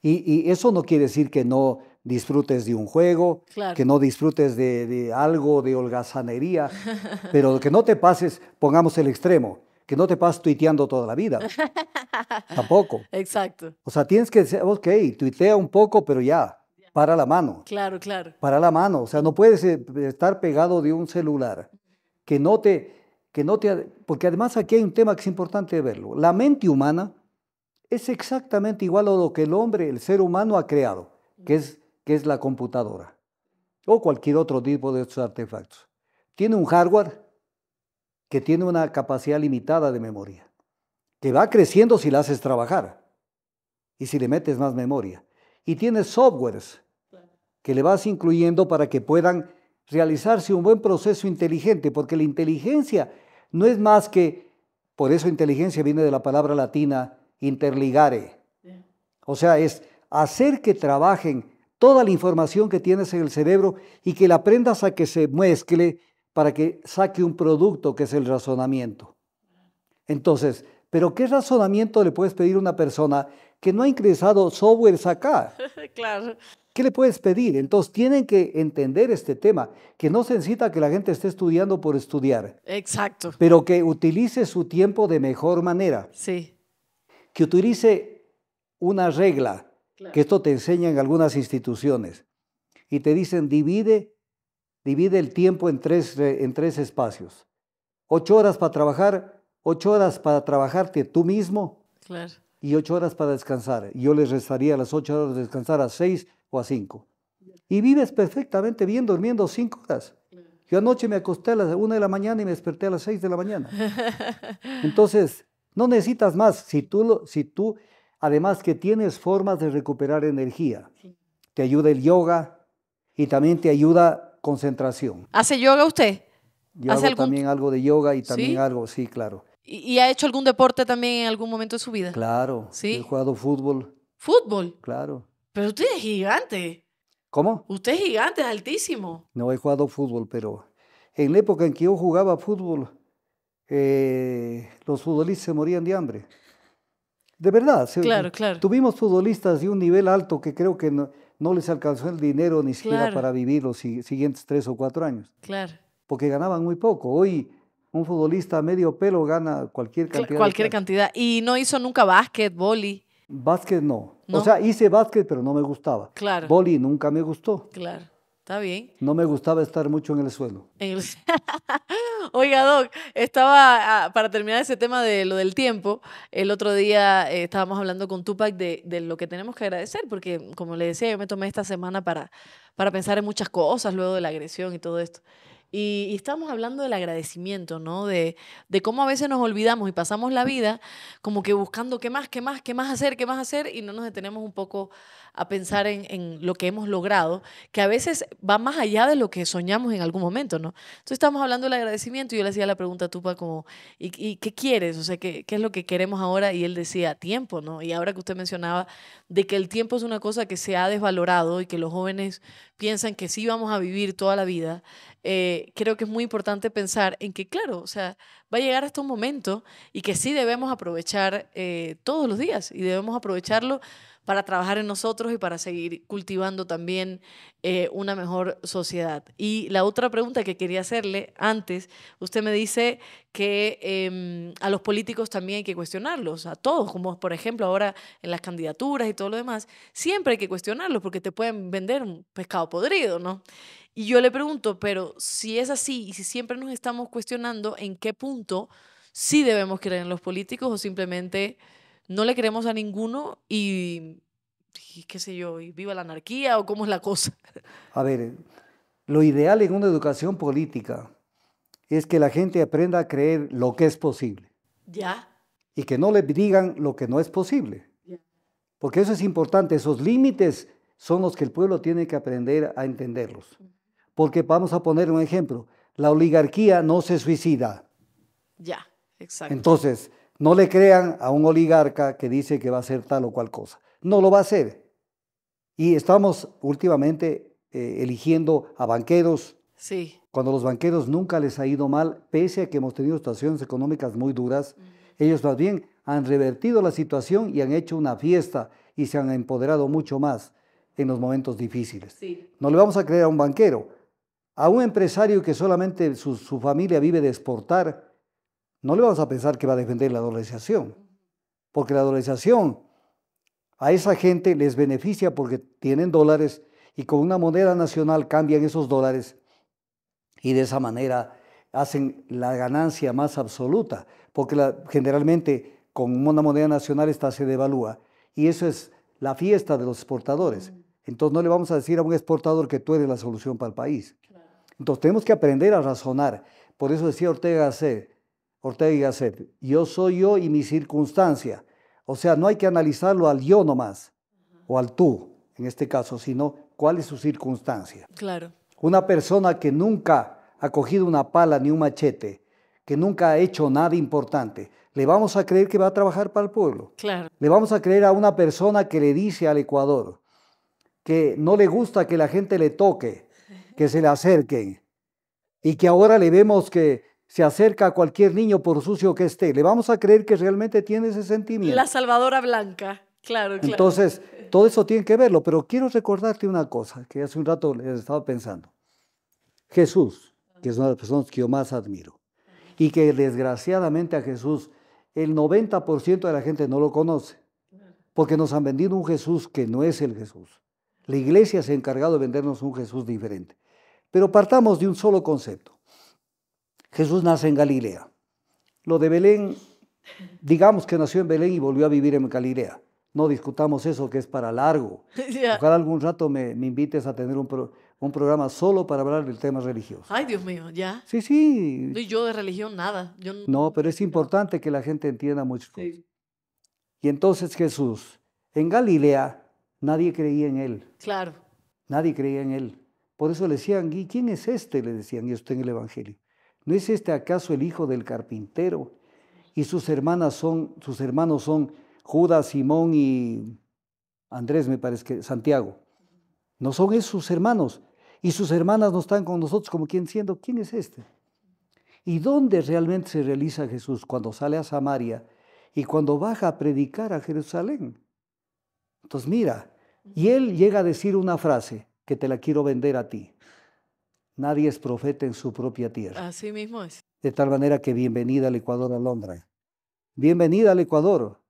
Y, y eso no quiere decir que no disfrutes de un juego, que no disfrutes de, algo, de holgazanería, <laughs> pero que no te pases, pongamos el extremo, que no te pases tuiteando toda la vida. <laughs> Tampoco. Exacto. O sea, tienes que decir, ok, tuitea un poco, pero ya, para la mano. Claro, claro. Para la mano. O sea, no puedes eh, estar pegado de un celular que no te, que no te, porque además aquí hay un tema que es importante verlo. La mente humana es exactamente igual a lo que el hombre, el ser humano ha creado, que es que es la computadora o cualquier otro tipo de estos artefactos. Tiene un hardware que tiene una capacidad limitada de memoria, que va creciendo si la haces trabajar y si le metes más memoria. Y tiene softwares que le vas incluyendo para que puedan realizarse un buen proceso inteligente, porque la inteligencia no es más que, por eso inteligencia viene de la palabra latina interligare, o sea, es hacer que trabajen toda la información que tienes en el cerebro y que la aprendas a que se mezcle para que saque un producto que es el razonamiento. Entonces, ¿pero qué razonamiento le puedes pedir a una persona que no ha ingresado software acá? <laughs> claro. ¿Qué le puedes pedir? Entonces tienen que entender este tema, que no se necesita que la gente esté estudiando por estudiar. Exacto. Pero que utilice su tiempo de mejor manera. Sí. Que utilice una regla, que esto te enseña en algunas instituciones. Y te dicen, divide, divide el tiempo en tres, eh, en tres espacios. Ocho horas para trabajar, ocho horas para trabajarte tú mismo y ocho horas para descansar. Yo les restaría las ocho horas de descansar a seis o a cinco. Y vives perfectamente bien durmiendo cinco horas. Yo anoche me acosté a las una de la mañana y me desperté a las seis de la mañana. <laughs> Entonces, no necesitas más. Si tú, lo, si tú Además que tienes formas de recuperar energía. Te ayuda el yoga y también te ayuda concentración. ¿Hace yoga usted? Yo hago también algo de yoga y también algo, sí, claro. ¿Y, ha hecho algún deporte también en algún momento de su vida? Claro. Sí. He jugado fútbol. ¿Fútbol? Claro. Pero usted es gigante. ¿Cómo? Usted es gigante, es altísimo. No he jugado fútbol, pero en la época en que yo jugaba fútbol, eh, los futbolistas se morían de hambre. De verdad, tuvimos futbolistas de un nivel alto que creo que no, les alcanzó el dinero ni siquiera para vivir los siguientes tres o cuatro años. Claro. Porque ganaban muy poco. Hoy un futbolista medio pelo gana cualquier cantidad. Cualquier cantidad. Y no hizo nunca básquet, boli. Básquet no. O sea, hice básquet, pero no me gustaba. Claro. Boli nunca me gustó. Claro. Está bien. No me gustaba estar mucho en el suelo. <laughs> Oiga, Doc, estaba, ah, para terminar ese tema de lo del tiempo, el otro día eh, estábamos hablando con Tupac de, lo que tenemos que agradecer, porque como le decía, yo me tomé esta semana para, para pensar en muchas cosas luego de la agresión y todo esto. Y, estábamos hablando del agradecimiento, ¿no? De, de cómo a veces nos olvidamos y pasamos la vida como que buscando qué más, qué más, qué más hacer, qué más hacer, y no nos detenemos un poco a pensar en, lo que hemos logrado, que a veces va más allá de lo que soñamos en algún momento, ¿no? Entonces estamos hablando del agradecimiento y yo le hacía la pregunta a Tupa como, ¿y, qué quieres? O sea, ¿qué, es lo que queremos ahora? Y él decía, tiempo, ¿no? Y ahora que usted mencionaba de que el tiempo es una cosa que se ha desvalorado y que los jóvenes piensan que sí vamos a vivir toda la vida, eh, creo que es muy importante pensar en que, claro, o sea, va a llegar hasta un momento y que sí debemos aprovechar eh, todos los días y debemos aprovecharlo para trabajar en nosotros y para seguir cultivando también eh, una mejor sociedad. Y la otra pregunta que quería hacerle antes, usted me dice que em, a los políticos también hay que cuestionarlos, a todos, como por ejemplo ahora en las candidaturas y todo lo demás, siempre hay que cuestionarlos porque te pueden vender un pescado podrido, ¿no? Y yo le pregunto, pero si es así y si siempre nos estamos cuestionando, ¿en qué punto sí debemos creer en los políticos o simplemente no le creemos a ninguno y, qué sé yo, y viva la anarquía o cómo es la cosa. <laughs> A ver, lo ideal en una educación política es que la gente aprenda a creer lo que es posible. Ya. Y que no le digan lo que no es posible. Porque eso es importante, esos límites son los que el pueblo tiene que aprender a entenderlos. Porque vamos a poner un ejemplo, la oligarquía no se suicida. Ya, exacto. Entonces, no le crean a un oligarca que dice que va a hacer tal o cual cosa. No lo va a hacer. Y estamos últimamente eh, eligiendo a banqueros. Sí. Cuando los banqueros nunca les ha ido mal, pese a que hemos tenido situaciones económicas muy duras, ellos más bien han revertido la situación y han hecho una fiesta y se han empoderado mucho más en los momentos difíciles. No le vamos a creer a un banquero, a un empresario que solamente su familia vive de exportar, no le vamos a pensar que va a defender la dolarización, porque la dolarización a esa gente les beneficia porque tienen dólares y con una moneda nacional cambian esos dólares y de esa manera hacen la ganancia más absoluta, porque generalmente con una moneda nacional esta se devalúa y eso es la fiesta de los exportadores. Entonces no le vamos a decir a un exportador que tú eres la solución para el país. Entonces tenemos que aprender a razonar. Por eso decía Ortega C. Ortega y Gasset. Yo soy yo y mi circunstancia. O sea, no hay que analizarlo al yo nomás, o al tú en este caso, sino cuál es su circunstancia. Claro. Una persona que nunca ha cogido una pala ni un machete, que nunca ha hecho nada importante, le vamos a creer que va a trabajar para el pueblo. Claro. Le vamos a creer a una persona que le dice al Ecuador que no le gusta que la gente le toque, que se le acerquen, y que ahora le vemos que se acerca a cualquier niño por sucio que esté. Le vamos a creer que realmente tiene ese sentimiento. La salvadora blanca, claro, claro. Entonces, todo eso tiene que verlo, pero quiero recordarte una cosa que hace un rato les estaba pensando. Jesús, que es una de las personas que yo más admiro, y que desgraciadamente a Jesús el 90% de la gente no lo conoce, porque nos han vendido un Jesús que no es el Jesús. La iglesia se ha encargado de vendernos un Jesús diferente. Pero partamos de un solo concepto. Jesús nace en Galilea. Lo de Belén, digamos que nació en Belén y volvió a vivir en Galilea. No discutamos eso, que es para largo. Cada <laughs> algún rato me, invites a tener un, programa solo para hablar del tema religioso. Ay, Dios mío, ya. Sí, sí. yo de religión nada. no... pero es importante que la gente entienda mucho. Y entonces Jesús, en Galilea, nadie creía en él. Claro. Nadie creía en él. Por eso le decían, ¿y quién es este? Le decían, y esto en el Evangelio. ¿No es este acaso el hijo del carpintero? Y sus hermanas son, sus hermanos son Judas, Simón y Andrés, me parece que Santiago. No son esos sus hermanos. Y sus hermanas no están con nosotros como quien siendo, ¿quién es este? ¿Y dónde realmente se realiza Jesús? Cuando sale a Samaria y cuando baja a predicar a Jerusalén. Entonces mira, y él llega a decir una frase que te la quiero vender a ti. Nadie es profeta en su propia tierra. Así mismo es. De tal manera que bienvenida al Ecuador, Londres. Bienvenida al Ecuador.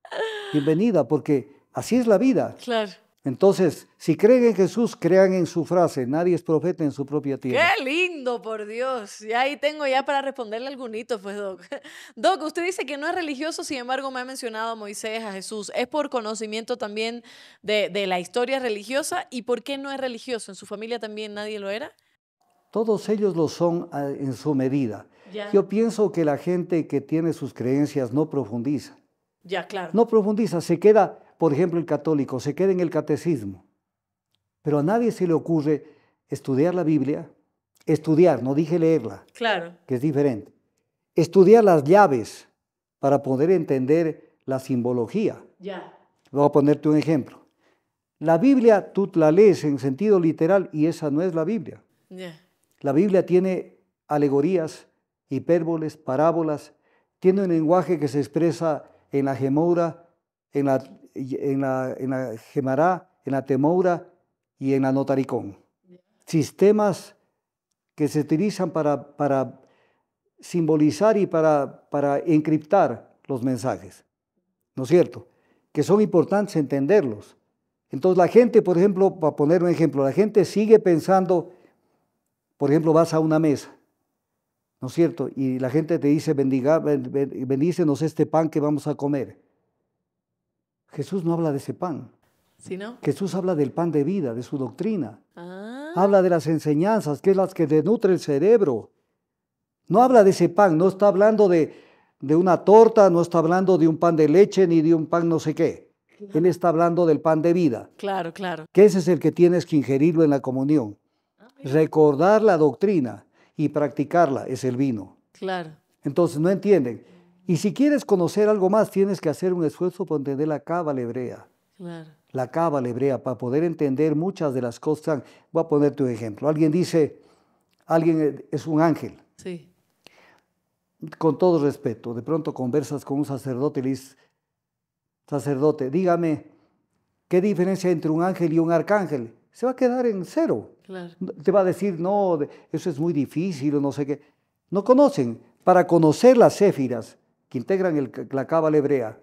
Bienvenida, porque así es la vida. Claro. Entonces, si creen en Jesús, crean en su frase, nadie es profeta en su propia tierra. ¡Qué lindo, por Dios! Y ahí tengo ya para responderle algunito, pues, Doc. <laughs> Doc, usted dice que no es religioso, sin embargo, me ha mencionado a Moisés, a Jesús. ¿Es por conocimiento también de, de la historia religiosa? ¿Y por qué no es religioso? ¿En su familia también nadie lo era? Todos ellos lo son ah, en su medida. Yo pienso que la gente que tiene sus creencias no profundiza. Ya, claro. No profundiza, se queda, por ejemplo, el católico, se queda en el catecismo. Pero a nadie se le ocurre estudiar la Biblia, estudiar, no dije leerla, claro. que es diferente. Estudiar las llaves para poder entender la simbología. Ya. Voy a ponerte un ejemplo. La Biblia tú la lees en sentido literal y esa no es la Biblia. Ya. La Biblia tiene alegorías, hipérboles, parábolas, tiene un lenguaje que se expresa en la gemora, en la, en en la gemará, en la temoura y en la notaricón. Sistemas que se utilizan para, para simbolizar y para, para encriptar los mensajes, ¿no es cierto? Que son importantes entenderlos. Entonces la gente, por ejemplo, para poner un ejemplo, la gente sigue pensando por ejemplo, vas a una mesa, ¿no es cierto? Y la gente te dice, bendiga, bendícenos este pan que vamos a comer. Jesús no habla de ese pan. Jesús habla del pan de vida, de su doctrina. Ah. Habla de las enseñanzas, que es las que denutre el cerebro. No habla de ese pan, no está hablando de, una torta, no está hablando de un pan de leche ni de un pan no sé qué. Él está hablando del pan de vida. Claro, claro. Que ese es el que tienes que ingerirlo en la comunión. Recordar la doctrina y practicarla es el vino. Claro. Entonces, no entienden. Y si quieres conocer algo más, tienes que hacer un esfuerzo para entender la cábala hebrea. La cábala hebrea, para poder entender muchas de las cosas. Voy a poner un ejemplo. Alguien dice, alguien es un ángel. Sí. Con todo respeto, de pronto conversas con un sacerdote y le dices, sacerdote, dígame, ¿qué diferencia entre un ángel y un arcángel? Se va a quedar en cero. Te va a decir, no, eso es muy difícil o no sé qué. No conocen. Para conocer las céfiras que integran el, la cábala hebrea,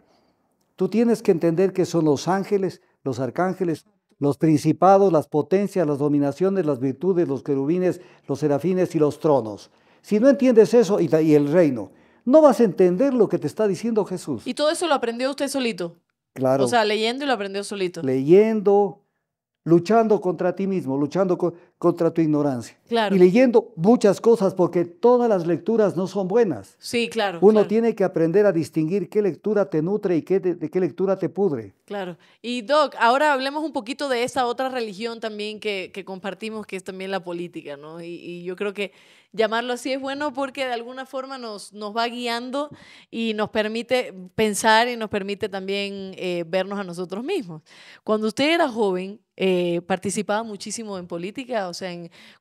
tú tienes que entender que son los ángeles, los arcángeles, los principados, las potencias, las dominaciones, las virtudes, los querubines, los serafines y los tronos. Si no entiendes eso y, y el reino, no vas a entender lo que te está diciendo Jesús. Y todo eso lo aprendió usted solito. Claro. O sea, leyendo y lo aprendió solito. Leyendo, luchando contra ti mismo, luchando contra tu ignorancia. Y leyendo muchas cosas porque todas las lecturas no son buenas. Sí, claro. Uno tiene que aprender a distinguir qué lectura te nutre y qué de, qué lectura te pudre. Claro. Y Doc, ahora hablemos un poquito de esa otra religión también que, compartimos, que es también la política, ¿no? Y, yo creo que llamarlo así es bueno porque de alguna forma nos, nos va guiando y nos permite pensar y nos permite también eh, vernos a nosotros mismos. Cuando usted era joven, eh, participaba muchísimo en política, o sea,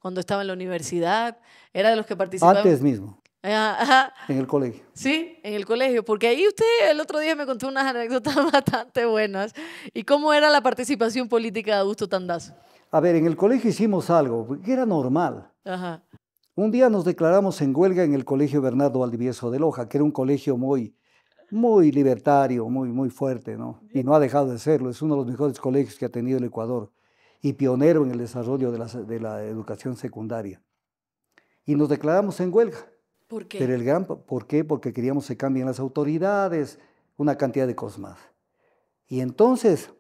cuando estaba en la universidad, era de los que participaban. Antes mismo. En el colegio. Sí, en el colegio, porque ahí usted el otro día me contó unas anécdotas <laughs> bastante buenas. ¿Y cómo era la participación política de Augusto Tandazo? A ver, en el colegio hicimos algo, que era normal. Ajá. Un día nos declaramos en huelga en el colegio Bernardo Valdivieso de Loja, que era un colegio muy muy libertario, muy, muy fuerte, ¿no? Y no ha dejado de serlo. Es uno de los mejores colegios que ha tenido el Ecuador y pionero en el desarrollo de la, educación secundaria. Y nos declaramos en huelga. ¿Por qué? Pero el gran, ¿Por qué? Porque queríamos que cambien las autoridades, una cantidad de cosas más. Y entonces,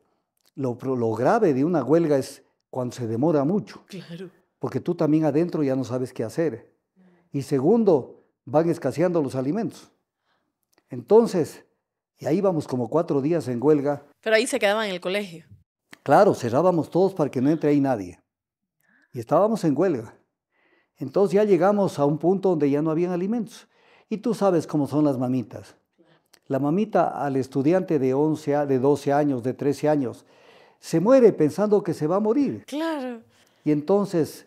lo, lo grave de una huelga es cuando se demora mucho. Claro. Porque tú también adentro ya no sabes qué hacer. Mm. Y segundo, van escaseando los alimentos. Entonces, y ahí íbamos como cuatro días en huelga. Pero ahí se quedaban en el colegio. Claro, cerrábamos todos para que no entre ahí nadie. Y estábamos en huelga. Entonces ya llegamos a un punto donde ya no habían alimentos. Y tú sabes cómo son las mamitas. La mamita al estudiante de 11, de 12 años, de 13 años, se muere pensando que se va a morir. Claro. Y entonces,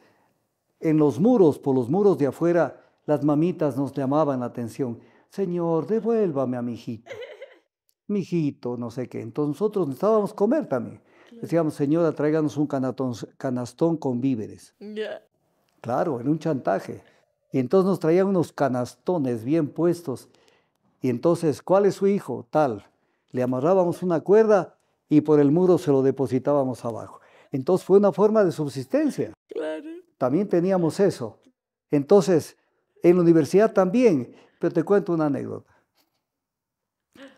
en los muros, por los muros de afuera, las mamitas nos llamaban la atención. Señor, devuélvame a mi hijito. Mi hijito, no sé qué. Entonces nosotros necesitábamos comer también. Decíamos, señora, tráiganos un canastón con víveres. Claro, en un chantaje. Y entonces nos traían unos canastones bien puestos. Y entonces, ¿cuál es su hijo? Tal. Le amarrábamos una cuerda y por el muro se lo depositábamos abajo. Entonces fue una forma de subsistencia. Claro. También teníamos eso. Entonces, en la universidad también. Pero te cuento una anécdota.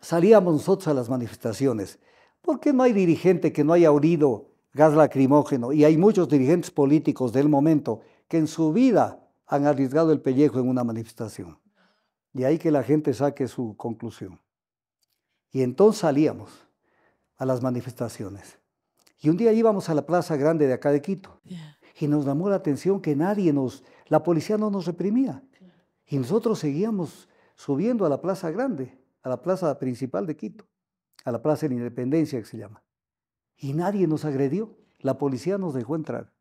Salíamos nosotros a las manifestaciones. ¿Por qué no hay dirigente que no haya oído gas lacrimógeno? Y hay muchos dirigentes políticos del momento que en su vida han arriesgado el pellejo en una manifestación. Y ahí que la gente saque su conclusión. Y entonces salíamos a las manifestaciones. Y un día íbamos a la Plaza Grande de acá de Quito. Y nos llamó la atención que nadie nos, la policía no nos reprimía. Y nosotros seguíamos subiendo a la Plaza Grande, a la Plaza Principal de Quito, a la Plaza de la Independencia que se llama. Y nadie nos agredió. La policía nos dejó entrar.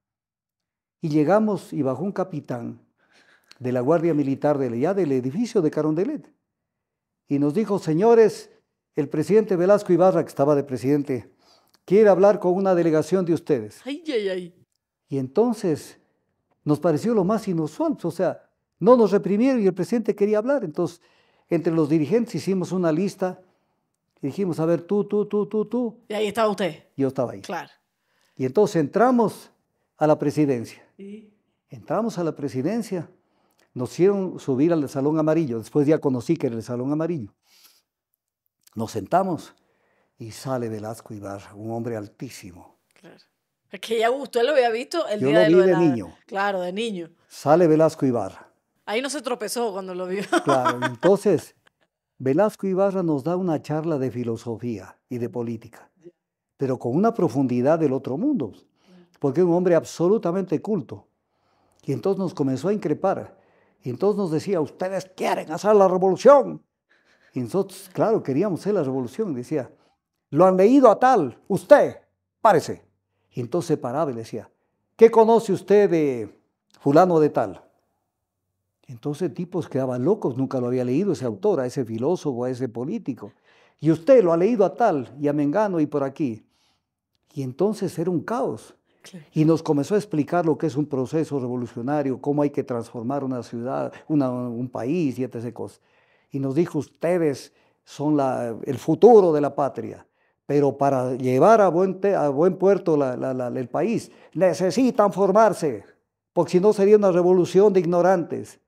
Y llegamos y bajó un capitán de la Guardia Militar de ya del edificio de Carondelet. Y nos dijo, señores, el presidente Velasco Ibarra, que estaba de presidente, quiere hablar con una delegación de ustedes. Ay, ay, ay. Y entonces nos pareció lo más inusual. O sea, no nos reprimieron y el presidente quería hablar. Entonces, entre los dirigentes hicimos una lista y dijimos, a ver, tú, tú, tú, tú, tú. Y ahí estaba usted. Yo estaba ahí. Claro. Y entonces entramos a la presidencia. ¿Y? Entramos a la presidencia. Nos hicieron subir al Salón Amarillo. Después ya conocí que era el Salón Amarillo. Nos sentamos y sale Velasco Ibarra, un hombre altísimo. Claro. Es que ya usted lo había visto el día de, lo de niño. Claro, de niño. Sale Velasco Ibarra Ahí no se tropezó cuando lo vio. <laughs> Claro, <laughs> entonces Velasco Ibarra nos da una charla de filosofía y de política, pero con una profundidad del otro mundo, porque es un hombre absolutamente culto. Y entonces nos comenzó a increpar. Y entonces nos decía, ustedes quieren hacer la revolución. Y nosotros, claro, queríamos hacer la revolución. Decía, lo han leído a tal, usted, párese. Y entonces se paraba y decía, ¿qué conoce usted de fulano de tal? Entonces tipos quedaban locos, nunca lo había leído ese autor, a ese filósofo, a ese político. Y usted lo ha leído a tal y a Mengano y por aquí. Y entonces era un caos. Y nos comenzó a explicar lo que es un proceso revolucionario, cómo hay que transformar una ciudad, un país y etc. Y nos dijo, ustedes son el futuro de la patria, pero para llevar a buen, a buen puerto el país necesitan formarse, porque si no sería una revolución de ignorantes.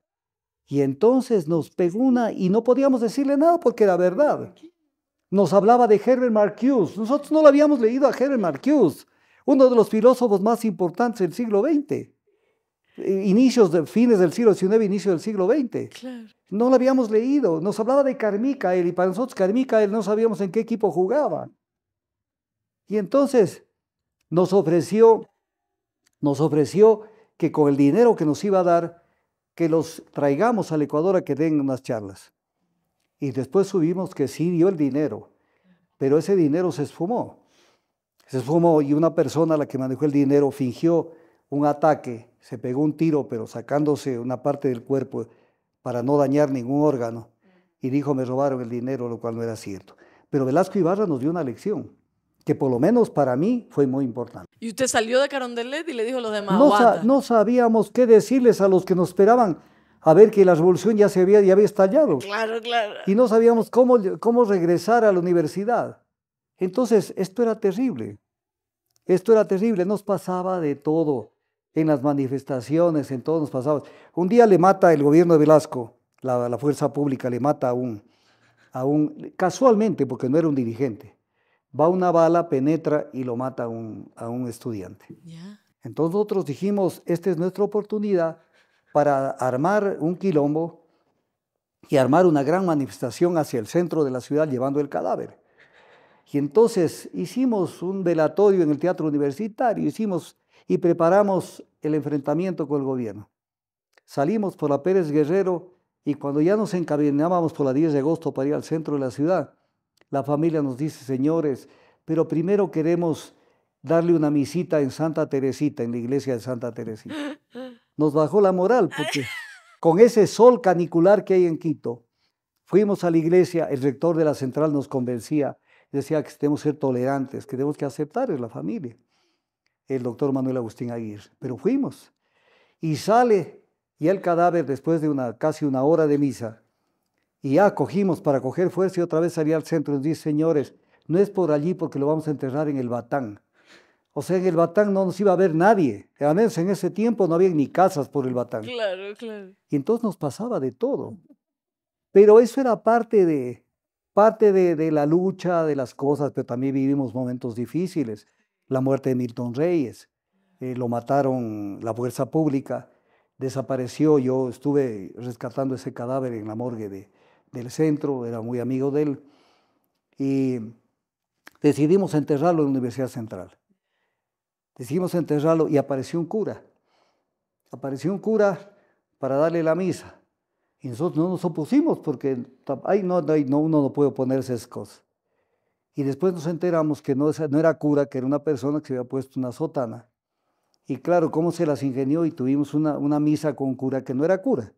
Y entonces nos pegó una y no podíamos decirle nada porque era verdad. Nos hablaba de Herbert Marcuse. Nosotros no lo habíamos leído a Herbert Marcuse, uno de los filósofos más importantes del siglo XX. Eh, inicios, fines del siglo XIX, inicio del siglo XX. No lo habíamos leído. Nos hablaba de Carmichael y para nosotros él no sabíamos en qué equipo jugaba. Y entonces nos ofreció, nos ofreció que con el dinero que nos iba a dar, que los traigamos al Ecuador a que den unas charlas. Y después subimos que sí dio el dinero, pero ese dinero se esfumó. Se esfumó y una persona, la que manejó el dinero, fingió un ataque, se pegó un tiro, pero sacándose una parte del cuerpo para no dañar ningún órgano. Y dijo, me robaron el dinero, lo cual no era cierto. Pero Velasco Ibarra nos dio una lección que por lo menos para mí fue muy importante. Y usted salió de Carondelet y le dijo a los demás. No, sabíamos qué decirles a los que nos esperaban a ver que la revolución ya se había, había estallado. Claro, claro. Y no sabíamos cómo, cómo regresar a la universidad. Entonces, esto era terrible. Esto era terrible. Nos pasaba de todo. En las manifestaciones, en todo nos pasaba. Un día le mata el gobierno de Velasco, la, la fuerza pública le mata a un, a un, casualmente, porque no era un dirigente va una bala, penetra y lo mata a un, estudiante. Entonces nosotros dijimos, esta es nuestra oportunidad para armar un quilombo y armar una gran manifestación hacia el centro de la ciudad llevando el cadáver. Y entonces hicimos un velatorio en el teatro universitario, hicimos y preparamos el enfrentamiento con el gobierno. Salimos por la Pérez Guerrero y cuando ya nos encaminábamos por la 10 de agosto para ir al centro de la ciudad, la familia nos dice, señores, pero primero queremos darle una misita en Santa Teresita, en la iglesia de Santa Teresita. Nos bajó la moral porque <laughs> con ese sol canicular que hay en Quito, fuimos a la iglesia, el rector de la central nos convencía, decía que tenemos que ser tolerantes, que tenemos que aceptar en la familia, el doctor Manuel Agustín Aguirre. Pero fuimos y sale y el cadáver después de una, casi una hora de misa, y ya cogimos para coger fuerza y otra vez salía al centro y dije, señores, no es por allí porque lo vamos a enterrar en el Batán. O sea, en el Batán no nos iba a ver nadie. Al en ese tiempo no había ni casas por el Batán. Claro, claro. Y entonces nos pasaba de todo. Pero eso era parte de, parte de, la lucha, de las cosas, pero también vivimos momentos difíciles. La muerte de Milton Reyes, eh, lo mataron la fuerza pública, desapareció, yo estuve rescatando ese cadáver en la morgue de, del centro, era muy amigo de él, y decidimos enterrarlo en la Universidad Central. Decidimos enterrarlo y apareció un cura. Apareció un cura para darle la misa. Y nosotros no nos opusimos porque ay, no, no, uno no puede oponerse a esas cosas. Y después nos enteramos que no, no era cura, que era una persona que se había puesto una sotana. Y claro, cómo se las ingenió y tuvimos una, una misa con cura que no era cura.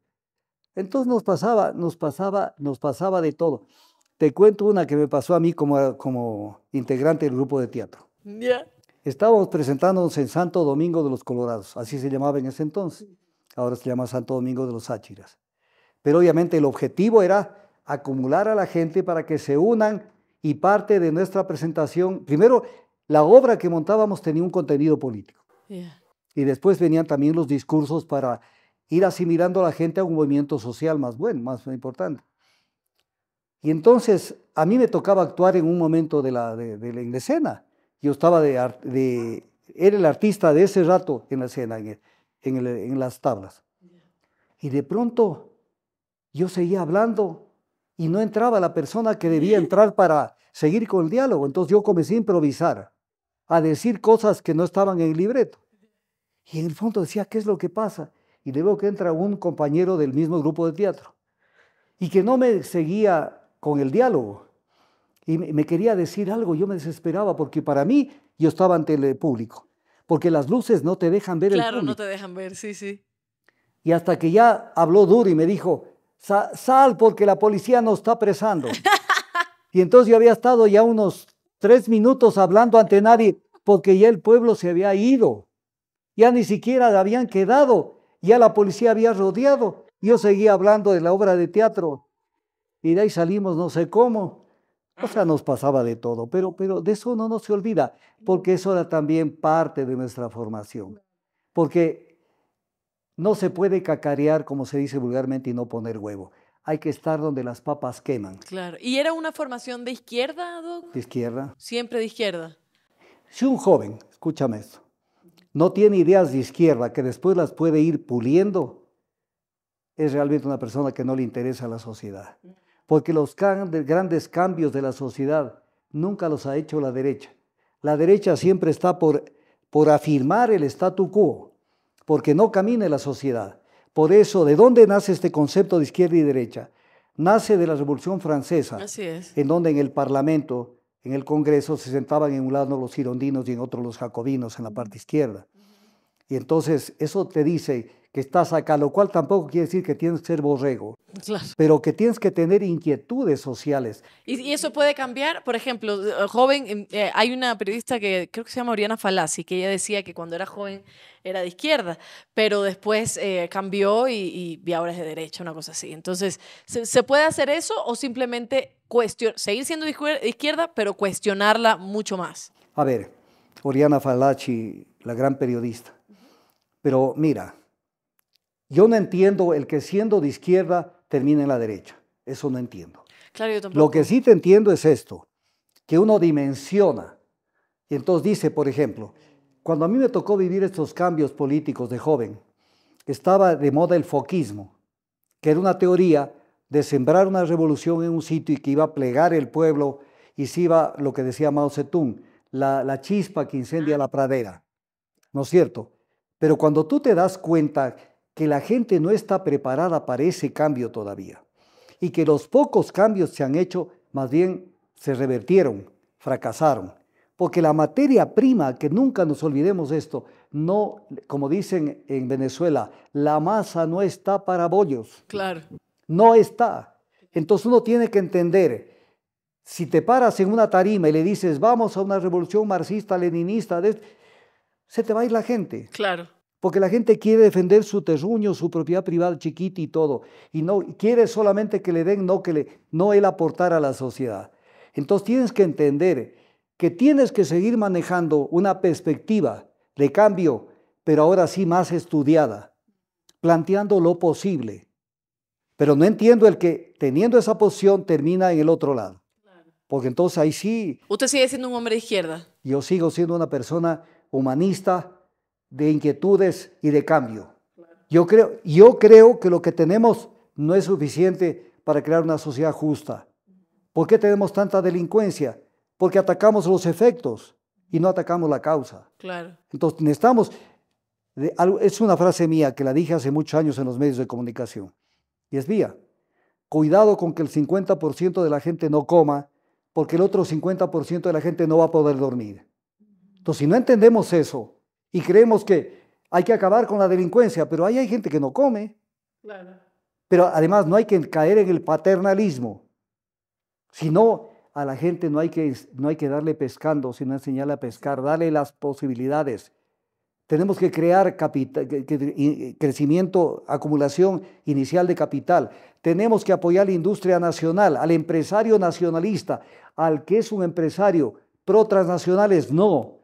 Entonces nos pasaba, nos pasaba, nos pasaba de todo. Te cuento una que me pasó a mí como, ah, como integrante del grupo de teatro. Estábamos presentándonos en Santo Domingo de los Colorados, así se llamaba en ese entonces. Ahora se llama Santo Domingo de los Áchiras. Pero obviamente el objetivo era acumular a la gente para que se unan y parte de nuestra presentación, primero, la obra que montábamos tenía un contenido político. Y después venían también los discursos para ir asimilando a la gente a un movimiento social más bueno, más importante. Y entonces a mí me tocaba actuar en un momento de la, de, de la escena. Yo estaba de, de, Era el artista de ese rato en la escena, en las tablas. Y de pronto yo seguía hablando y no entraba la persona que debía <laughs> entrar para seguir con el diálogo. Entonces yo comencé a improvisar, a decir cosas que no estaban en el libreto. Y en el fondo decía, ¿qué es lo que pasa? y le veo que entra un compañero del mismo grupo de teatro y que no me seguía con el diálogo y me quería decir algo, yo me desesperaba porque para mí yo estaba ante el público, porque las luces no te dejan ver claro, el Claro, no te dejan ver, sí, sí. Y hasta que ya habló duro y me dijo, sal porque la policía nos está apresando <laughs> y entonces yo había estado ya unos tres minutos hablando ante nadie porque ya el pueblo se había ido, ya ni siquiera habían quedado ya la policía había rodeado. Yo seguía hablando de la obra de teatro y de ahí salimos no sé cómo. O sea, nos pasaba de todo, pero, pero de eso no, nos se olvida, porque eso era también parte de nuestra formación. Porque no se puede cacarear, como se dice vulgarmente, y no poner huevo. Hay que estar donde las papas queman. Claro. ¿Y era una formación de izquierda, Doc? De izquierda. Siempre de izquierda. Si un joven, escúchame esto, no tiene ideas de izquierda que después las puede ir puliendo, es realmente una persona que no le interesa a la sociedad. Porque los grandes cambios de la sociedad nunca los ha hecho la derecha. La derecha siempre está por, por afirmar el statu quo, porque no camina la sociedad. Por eso, ¿de dónde nace este concepto de izquierda y derecha? Nace de la Revolución Francesa, en donde en el Parlamento en el Congreso se sentaban en un lado los girondinos y en otro los jacobinos en la parte izquierda. Y entonces eso te dice que estás acá, lo cual tampoco quiere decir que tienes que ser borrego, claro. pero que tienes que tener inquietudes sociales. Y, eso puede cambiar, por ejemplo, eh, joven, em, eh, hay una periodista que creo que se llama Oriana Falacci, que ella decía que cuando era joven era de izquierda, pero después eh, cambió y, ahora es de derecha, una cosa así. Entonces, ¿se, se puede hacer eso o simplemente seguir siendo de izquierda, pero cuestionarla mucho más? A ver, Oriana Falacci, la gran periodista, pero mira, yo no entiendo el que siendo de izquierda termine en la derecha. Eso no entiendo. Lo que sí te entiendo es esto, que uno dimensiona. Y entonces dice, por ejemplo, cuando a mí me tocó vivir estos cambios políticos de joven, estaba de moda el foquismo, que era una teoría de sembrar una revolución en un sitio y que iba a plegar el pueblo y se iba, lo que decía Mao Zedong, la, la chispa que incendia la pradera. ¿No es cierto? Pero cuando tú te das cuenta que la gente no está preparada para ese cambio todavía y que los pocos cambios se han hecho más bien se revertieron, fracasaron, porque la materia prima, que nunca nos olvidemos esto, no, como dicen en Venezuela, la masa no está para bollos. Claro. No está. Entonces uno tiene que entender, si te paras en una tarima y le dices, vamos a una revolución marxista, leninista, se te va a ir la gente. Claro. Porque la gente quiere defender su terruño, su propiedad privada chiquita y todo. Y no quiere solamente que le den, no que le, no él aportar a la sociedad. Entonces tienes que entender que tienes que seguir manejando una perspectiva de cambio, pero ahora sí más estudiada, planteando lo posible. Pero no entiendo el que teniendo esa posición termina en el otro lado. Porque entonces ahí sí... Usted sigue siendo un hombre de izquierda. Yo sigo siendo una persona humanista, de inquietudes y de cambio. Yo creo, yo creo que lo que tenemos no es suficiente para crear una sociedad justa. ¿Por qué tenemos tanta delincuencia? Porque atacamos los efectos y no atacamos la causa. Claro. Entonces necesitamos, es una frase mía que la dije hace muchos años en los medios de comunicación, y es vía. cuidado con que el 50% de la gente no coma porque el otro 50% de la gente no va a poder dormir. Entonces si no entendemos eso, y creemos que hay que acabar con la delincuencia, pero ahí hay gente que no come. Pero además no hay que caer en el paternalismo, sino a la gente no hay que, no hay que darle pescando, sino enseñarle a pescar, darle las posibilidades. Tenemos que crear crecimiento, acumulación inicial de capital. Tenemos que apoyar la industria nacional, al empresario nacionalista, al que es un empresario pro transnacionales, no.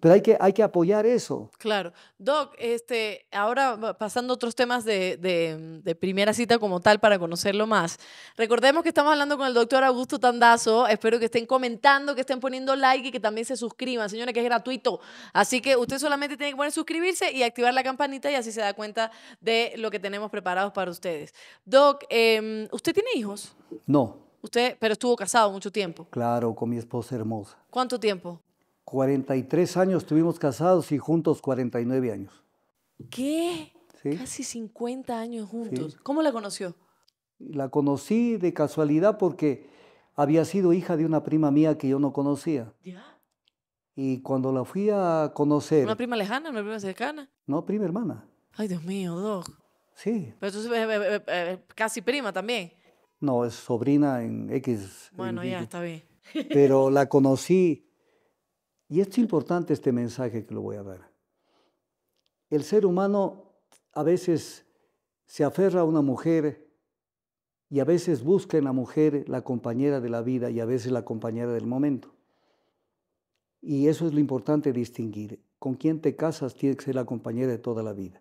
Pero hay que, hay que apoyar eso. Claro. Doc, este, ahora pasando a otros temas mm, de, primera cita como tal para conocerlo más. Recordemos que estamos hablando con el doctor Augusto Tandazo. Espero que estén comentando, que estén poniendo like y que también se suscriban, señores, que es gratuito. Así que usted solamente tiene que poner suscribirse y activar la campanita y así se da cuenta de lo que tenemos preparados para ustedes. Doc, em, ¿usted tiene hijos? No. Usted, pero estuvo casado mucho tiempo. Claro, con mi esposa hermosa. ¿Cuánto tiempo? 43 años estuvimos casados y juntos 49 años. ¿Qué? Casi 50 años juntos. ¿Cómo la conoció? La conocí de casualidad porque había sido hija de una prima mía que yo no conocía. ¿Ya? Y cuando la fui a conocer... ¿Una prima lejana, una prima cercana? No, prima hermana. Ay, Dios mío, Doc. Sí. Pero tú eres eh, eh, eh, casi prima también. No, es sobrina en X. Bueno, ya, está bien. Pero la conocí y es importante este mensaje que lo voy a dar. El ser humano a veces se aferra a una mujer y a veces busca en la mujer la compañera de la vida y a veces la compañera del momento. Y eso es lo importante distinguir. Con quién te casas tiene que ser la compañera de toda la vida,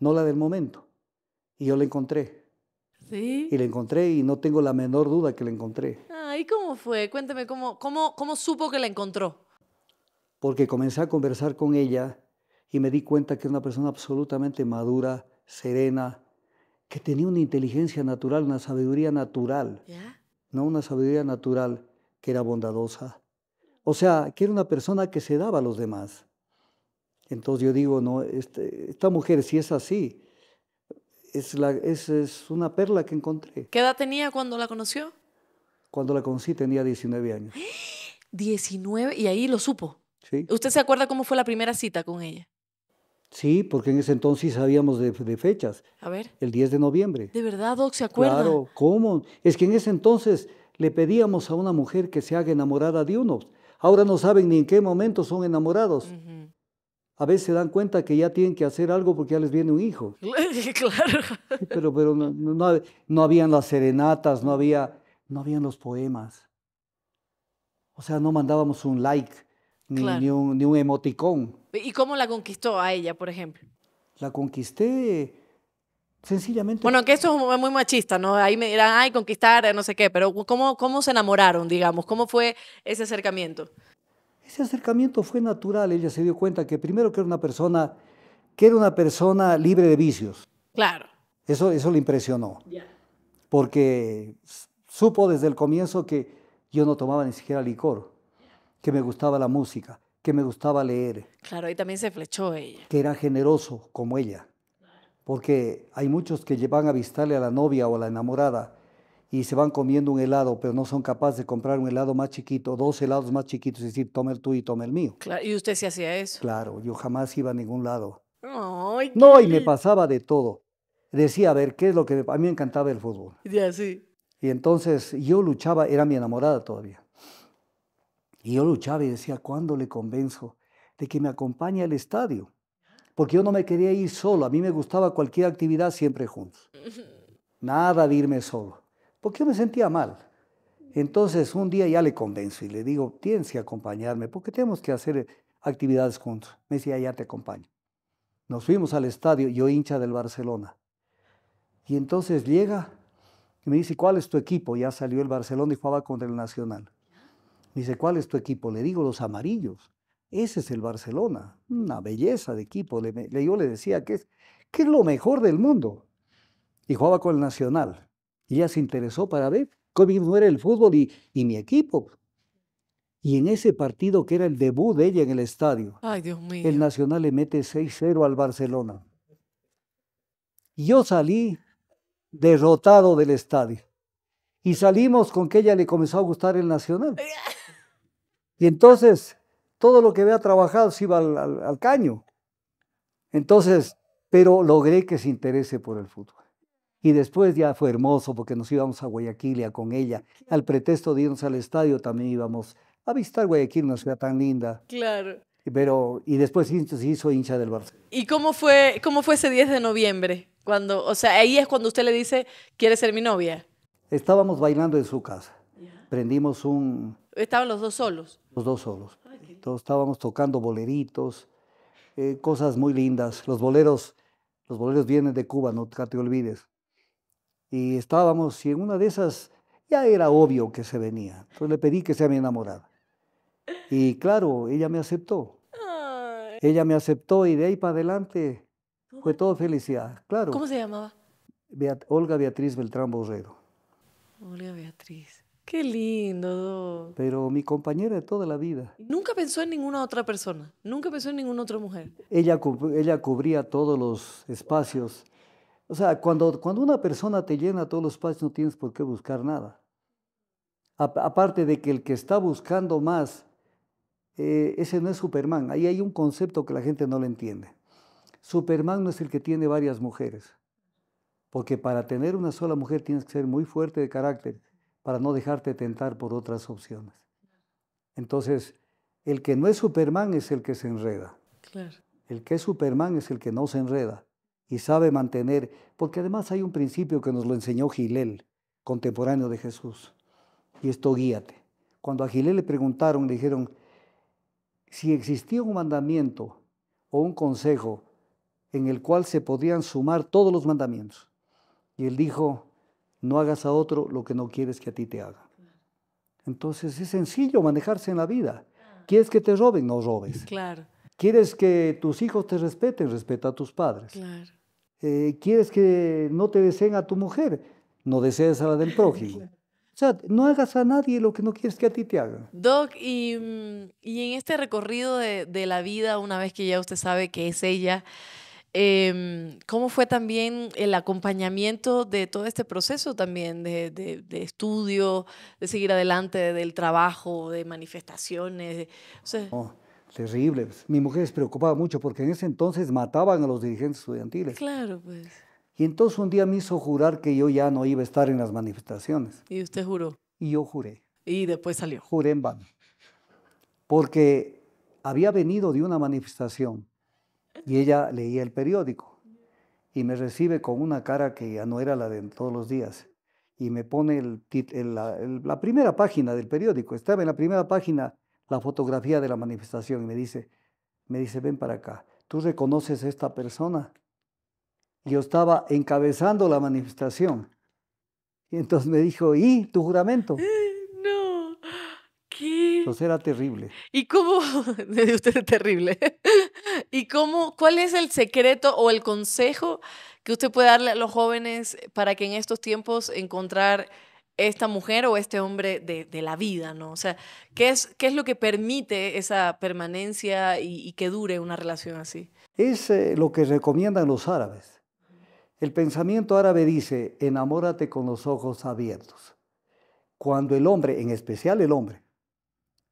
no la del momento. Y yo la encontré. ¿Sí? Y la encontré y no tengo la menor duda que la encontré. Ah, ¿y cómo fue? Cuéntame, ¿cómo, cómo, cómo supo que la encontró? porque comencé a conversar con ella y me di cuenta que era una persona absolutamente madura, serena, que tenía una inteligencia natural, una sabiduría natural, no una sabiduría natural que era bondadosa. O sea, que era una persona que se daba a los demás. Entonces yo digo, no, este, esta mujer si es así, es, la, es una perla que encontré. ¿Qué edad tenía cuando la conoció? Cuando la conocí tenía 19 años. 19, <gasps> y ahí lo supo. ¿Usted se acuerda cómo fue la primera cita con ella? Sí, porque en ese entonces sabíamos de, fechas. A ver. El 10 de noviembre. ¿De verdad, Doc, se acuerda? Claro, ¿cómo? Es que en ese entonces le pedíamos a una mujer que se haga enamorada de uno. Ahora no saben ni en qué momento son enamorados. A veces se dan cuenta que ya tienen que hacer algo porque ya les viene un hijo. <laughs> claro. Pero, pero no, no, no, habían las serenatas, no, había, no habían los poemas. O sea, no mandábamos un like ni, ni, un, emoticón. ¿Y cómo la conquistó a ella, por ejemplo? La conquisté sencillamente. Bueno, que eso es muy machista, ¿no? Ahí me dirán, ay, conquistar, eh, no sé qué, pero ¿cómo, cómo se enamoraron, digamos? ¿Cómo fue ese acercamiento? Ese acercamiento fue natural, ella se dio cuenta que primero que era una persona, que era una persona libre de vicios. Claro. Eso, eso le impresionó. Ya. Porque supo desde el comienzo que yo no tomaba ni siquiera licor que me gustaba la música, que me gustaba leer. Claro, y también se flechó ella. Que era generoso como ella. Porque hay muchos que llevan a visitarle a la novia o a la enamorada y se van comiendo un helado, pero no son capaces de comprar un helado más chiquito, dos helados más chiquitos, y decir, toma el tuyo y toma el mío. Claro, y usted se hacía eso. Claro, yo jamás iba a ningún lado. no, y me pasaba de todo. Decía, a ver, ¿qué es lo que... A mí me encantaba el fútbol. Ya, sí. Y entonces yo luchaba, era mi enamorada todavía. Y yo luchaba y decía, ¿cuándo le convenzo de que me acompañe al estadio? Porque yo no me quería ir solo, a mí me gustaba cualquier actividad siempre juntos. Nada de irme solo, porque yo me sentía mal. Entonces un día ya le convenzo y le digo, tienes que acompañarme porque tenemos que hacer eh, actividades juntos. Me decía, ya te acompaño. Nos fuimos al estadio, yo hincha del Barcelona. Y entonces llega y me dice, ¿cuál es tu equipo? Ya salió el Barcelona y jugaba contra el Nacional dice, ¿cuál es tu equipo? Le digo, los amarillos. Ese es el Barcelona. Una belleza de equipo. Le, yo le decía, que es, que es lo mejor del mundo? Y jugaba con el Nacional. Y ella se interesó para ver cómo era el fútbol y, y mi equipo. Y en ese partido que era el debut de ella en el estadio, el Nacional le mete 6-0 al Barcelona. Y yo salí derrotado del estadio. Y salimos con que ella le comenzó a gustar el Nacional. <laughs> Y entonces todo lo que había trabajado se iba al, caño. Entonces, pero logré que se interese por el fútbol. Y después ya fue hermoso porque nos íbamos a Guayaquil con ella. Al pretexto de irnos al estadio también íbamos a visitar Guayaquil, una ciudad tan linda. Claro. Pero, y después se hizo hincha del Barça. ¿Y cómo fue, cómo fue ese 10 de noviembre? Cuando, o sea, ahí es cuando usted le dice, ¿quiere ser mi novia? Estábamos bailando en su casa. Prendimos un, Estaban los dos solos. Los dos solos. Entonces estábamos tocando boleritos, eh, cosas muy lindas. Los boleros, los boleros vienen de Cuba, no te olvides. Y estábamos, y en una de esas ya era obvio que se venía. Entonces le pedí que sea mi enamorada. Y claro, ella me aceptó. Ella me aceptó y de ahí para adelante fue todo felicidad, claro. ¿Cómo se llamaba? Olga Beatriz Beltrán Borrero. Olga Beatriz. Qué lindo. Pero mi compañera de toda la vida. Nunca pensó en ninguna otra persona, nunca pensó en ninguna otra mujer. Ella, ella cubría todos los espacios. O sea, cuando, cuando una persona te llena todos los espacios no tienes por qué buscar nada. aparte de que el que está buscando más, eh, ese no es Superman. Ahí hay un concepto que la gente no le entiende. Superman no es el que tiene varias mujeres. Porque para tener una sola mujer tienes que ser muy fuerte de carácter para no dejarte tentar por otras opciones. Entonces, el que no es Superman es el que se enreda. El que es Superman es el que no se enreda y sabe mantener, porque además hay un principio que nos lo enseñó Gilel, contemporáneo de Jesús, y esto guíate. Cuando a Gilel le preguntaron, le dijeron, si existía un mandamiento o un consejo en el cual se podían sumar todos los mandamientos, y él dijo, no hagas a otro lo que no quieres que a ti te haga. Entonces es sencillo manejarse en la vida. ¿Quieres que te roben? No robes. Claro. ¿Quieres que tus hijos te respeten? Respeta a tus padres. Eh, ¿Quieres que no te deseen a tu mujer? No desees a la del prójimo. <laughs> O sea, no hagas a nadie lo que no quieres que a ti te haga. Doc, y, mm, en este recorrido de, de, la vida, una vez que ya usted sabe que es ella, Em, ¿Cómo fue también el acompañamiento de todo este proceso también de, estudio, de seguir adelante, del trabajo, de manifestaciones? Oh, terrible. Mi mujer se preocupaba mucho porque en ese entonces mataban a los dirigentes estudiantiles. Claro, pues. Y entonces un día me hizo jurar que yo ya no iba a estar en las manifestaciones. ¿Y usted juró? Y yo juré. Y después salió. Juré en vano. Porque había venido de una manifestación y ella leía el periódico y me recibe con una cara que ya no era la de todos los días. Y me pone la, primera página del periódico. Estaba en la primera página la fotografía de la manifestación y me dice, me dice, ven para acá, ¿tú reconoces a esta persona? Yo estaba encabezando la manifestación. Y entonces me dijo, ¿y tu juramento? <laughs> Entonces era terrible. ¿Y cómo? <laughs> Usted es terrible. <laughs> ¿Y cómo, cuál es el secreto o el consejo que usted puede darle a los jóvenes para que en estos tiempos encontrar esta mujer o este hombre de, la vida, ¿no? O sea, ¿qué es, qué es lo que permite esa permanencia y, que dure una relación así? Es eh, lo que recomiendan los árabes. El pensamiento árabe dice, enamórate con los ojos abiertos. Cuando el hombre, en especial el hombre,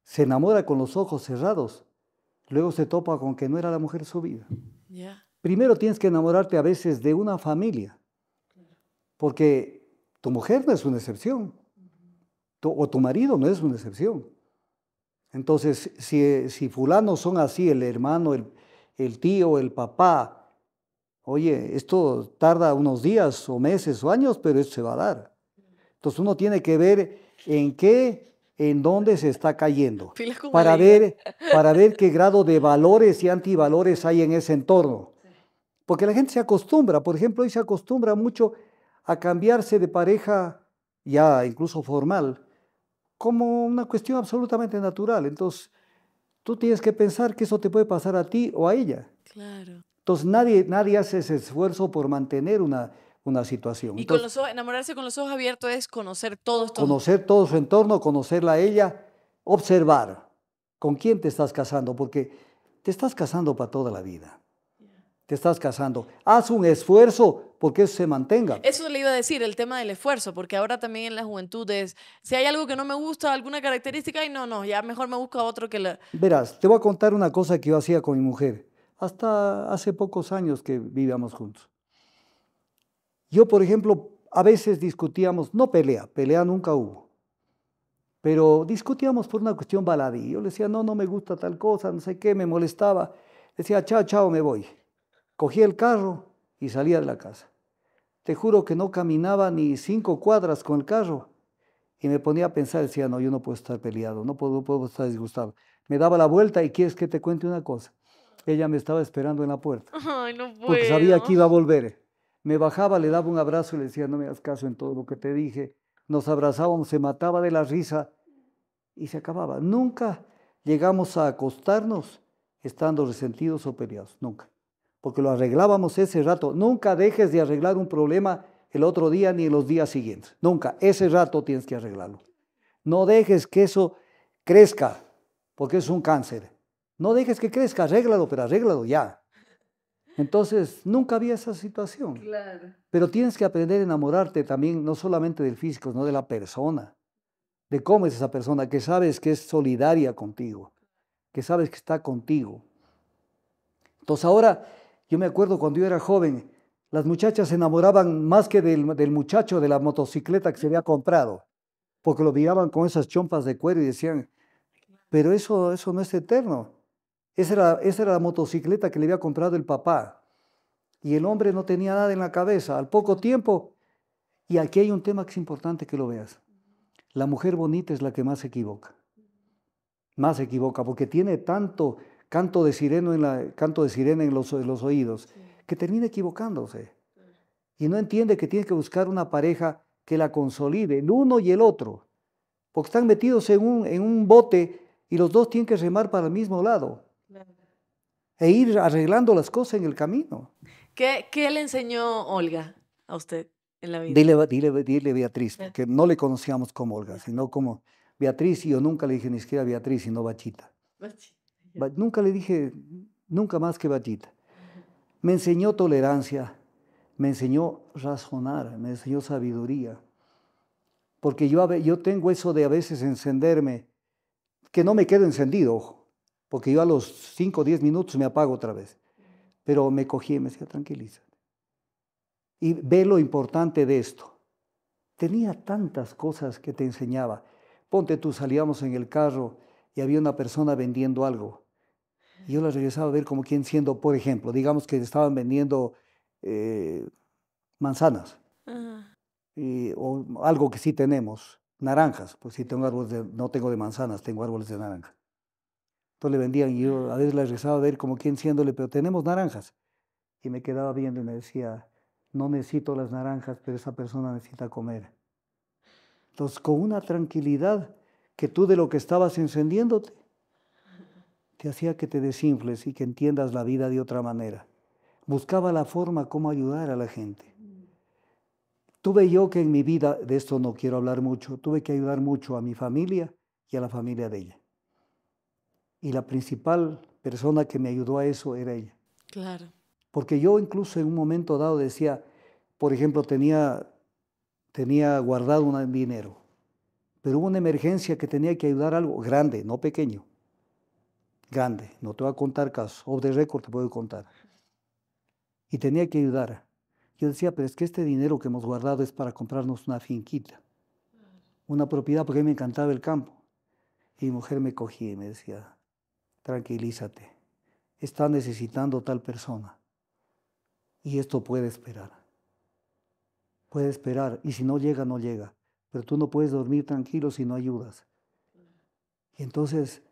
se enamora con los ojos cerrados, luego se topa con que no era la mujer su vida. Primero tienes que enamorarte a veces de una familia, porque tu mujer no es una excepción, o tu marido no es una excepción. Entonces, si, si fulanos son así, el hermano, el, el tío, el papá, oye, esto tarda unos días o meses o años, pero esto se va a dar. Entonces uno tiene que ver en qué en dónde se está cayendo, para ver, para ver qué grado de valores y antivalores hay en ese entorno. Porque la gente se acostumbra, por ejemplo, hoy se acostumbra mucho a cambiarse de pareja, ya incluso formal, como una cuestión absolutamente natural. Entonces, tú tienes que pensar que eso te puede pasar a ti o a ella. Claro. Entonces, nadie, nadie hace ese esfuerzo por mantener una, una situación. Y con los ojos, enamorarse con los ojos abiertos es conocer todos Conocer todo su entorno, conocerla a ella, observar con quién te estás casando, porque te estás casando para toda la vida. Te estás casando. Haz un esfuerzo porque eso se mantenga. Eso le iba a decir, el tema del esfuerzo, porque ahora también en la juventud es, si hay algo que no me gusta, alguna característica, y no, no, ya mejor me busca otro que la... Verás, te voy a contar una cosa que yo hacía con mi mujer, hasta hace pocos años que vivíamos juntos. Yo, por ejemplo, a veces discutíamos, no pelea, pelea nunca hubo, pero discutíamos por una cuestión baladí. Yo le decía, no, no me gusta tal cosa, no sé qué, me molestaba. Decía, chao, chao, me voy. Cogía el carro y salía de la casa. Te juro que no caminaba ni cinco cuadras con el carro. Y me ponía a pensar, decía, no, yo no puedo estar peleado, no puedo, estar disgustado. Me daba la vuelta y quieres que te cuente una cosa. Ella me estaba esperando en la puerta. Ay, no puedo. Porque sabía que iba a volver. Me bajaba, le daba un abrazo y le decía, no me hagas caso en todo lo que te dije. Nos abrazábamos, se mataba de la risa y se acababa. Nunca llegamos a acostarnos estando resentidos o peleados, nunca. Porque lo arreglábamos ese rato. Nunca dejes de arreglar un problema el otro día ni los días siguientes. Nunca. Ese rato tienes que arreglarlo. No dejes que eso crezca, porque es un cáncer. No dejes que crezca, arréglalo, pero arréglalo ya. Entonces, nunca había esa situación. Pero tienes que aprender a enamorarte también, no solamente del físico, sino de la persona, de cómo es esa persona, que sabes que es solidaria contigo, que sabes que está contigo. Entonces ahora, yo me acuerdo cuando yo era joven, las muchachas se enamoraban más que del, del muchacho de la motocicleta que se había comprado, porque lo miraban con esas chompas de cuero y decían, pero eso, eso no es eterno. Esa era, la motocicleta que le había comprado el papá. Y el hombre no tenía nada en la cabeza. Al poco tiempo, y aquí hay un tema que es importante que lo veas. La mujer bonita es la que más se equivoca. Más se equivoca porque tiene tanto canto de, sireno en la, canto de sirena en los, oídos que termina equivocándose. Y no entiende que tiene que buscar una pareja que la consolide, el uno y el otro. Porque están metidos en un bote y los dos tienen que remar para el mismo lado e ir arreglando las cosas en el camino. ¿Qué, le enseñó Olga a usted en la vida? Dile, dile, dile Beatriz, que no le conocíamos como Olga, sino como Beatriz, y yo nunca le dije ni siquiera Beatriz, sino Bachita. nunca le dije, nunca más que Bachita. Me enseñó tolerancia, me enseñó razonar, me enseñó sabiduría. Porque yo, yo tengo eso de a veces encenderme, que no me quedo encendido, ojo porque yo a los 5 o 10 minutos me apago otra vez. Pero me cogí y me decía, tranquiliza. Y ve lo importante de esto. Tenía tantas cosas que te enseñaba. Ponte tú, salíamos en el carro y había una persona vendiendo algo. Y yo la regresaba a ver como quien siendo, por ejemplo, digamos que estaban vendiendo eh, manzanas. o algo que sí tenemos, naranjas. Pues sí tengo árboles de, no tengo de manzanas, tengo árboles de naranja le vendían y yo a veces le rezaba de ver como quien siéndole, pero tenemos naranjas. Y me quedaba viendo y me decía, no necesito las naranjas, pero esa persona necesita comer. Entonces, con una tranquilidad que tú de lo que estabas encendiéndote, te hacía que te desinfles y que entiendas la vida de otra manera. Buscaba la forma cómo ayudar a la gente. Tuve yo que en mi vida, de esto no quiero hablar mucho, tuve que ayudar mucho a mi familia y a la familia de ella. Y la principal persona que me ayudó a eso era ella. Claro. Porque yo incluso en un momento dado decía, por ejemplo, tenía, tenía guardado un dinero, pero hubo una emergencia que tenía que ayudar algo grande, no pequeño. Grande, no te voy a contar casos, o de récord te puedo contar. Y tenía que ayudar. Yo decía, pero es que este dinero que hemos guardado es para comprarnos una finquita, una propiedad, porque a mí me encantaba el campo. Y mi mujer me cogía y me decía, tranquilízate, está necesitando tal persona. Y esto puede esperar. Puede esperar. Y si no llega, no llega. Pero tú no puedes dormir tranquilo si no ayudas. Y entonces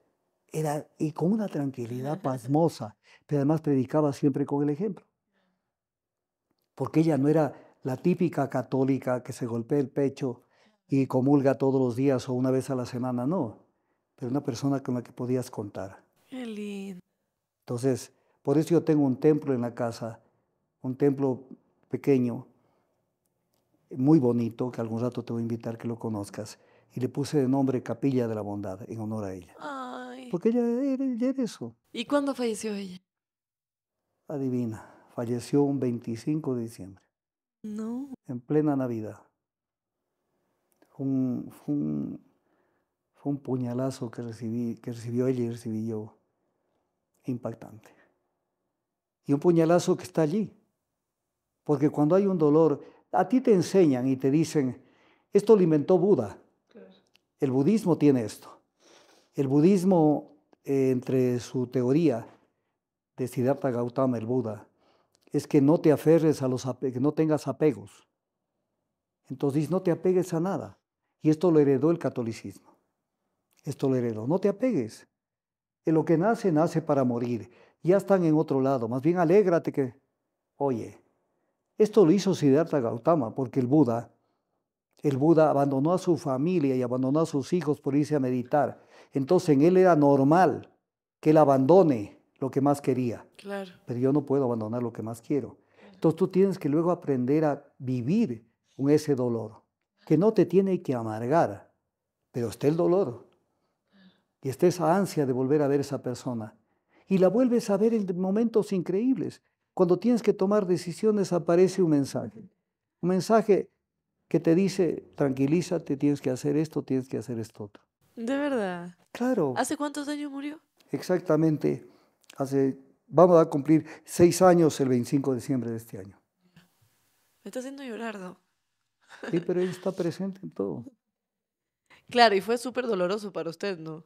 era, y con una tranquilidad pasmosa, pero además predicaba siempre con el ejemplo. Porque ella no era la típica católica que se golpea el pecho y comulga todos los días o una vez a la semana, no. Pero una persona con la que podías contar. Qué Entonces, por eso yo tengo un templo en la casa, un templo pequeño, muy bonito, que algún rato te voy a invitar que lo conozcas. Y le puse de nombre Capilla de la Bondad, en honor a ella. Porque ella era, eso. ¿Y cuándo falleció ella? Adivina, falleció un 25 de diciembre. No. En plena Navidad. fue, un, puñalazo que, recibí, que recibió ella y recibí yo impactante. Y un puñalazo que está allí. Porque cuando hay un dolor, a ti te enseñan y te dicen, esto lo inventó Buda. El budismo tiene esto. El budismo, eh, entre su teoría de Siddhartha Gautama, el Buda, es que no te aferres a los que no tengas apegos. Entonces no te apegues a nada. Y esto lo heredó el catolicismo. Esto lo heredó. No te apegues lo que nace, nace para morir. Ya están en otro lado. Más bien alégrate que... Oye, esto lo hizo Siddhartha Gautama porque el Buda, el Buda abandonó a su familia y abandonó a sus hijos por irse a meditar. Entonces en él era normal que él abandone lo que más quería. Claro. Pero yo no puedo abandonar lo que más quiero. Entonces tú tienes que luego aprender a vivir con ese dolor, que no te tiene que amargar, pero está el dolor y está esa ansia de volver a ver a esa persona. Y la vuelves a ver en momentos increíbles. Cuando tienes que tomar decisiones aparece un mensaje. Un mensaje que te dice, tranquilízate, tienes que hacer esto, tienes que hacer esto otro. De verdad. Claro. ¿Hace cuántos años murió? Exactamente. Hace, vamos a cumplir seis años el 25 de diciembre de este año. Me está haciendo llorar, ¿no? Sí, pero él está presente en todo. Claro, y fue súper doloroso para usted, ¿no?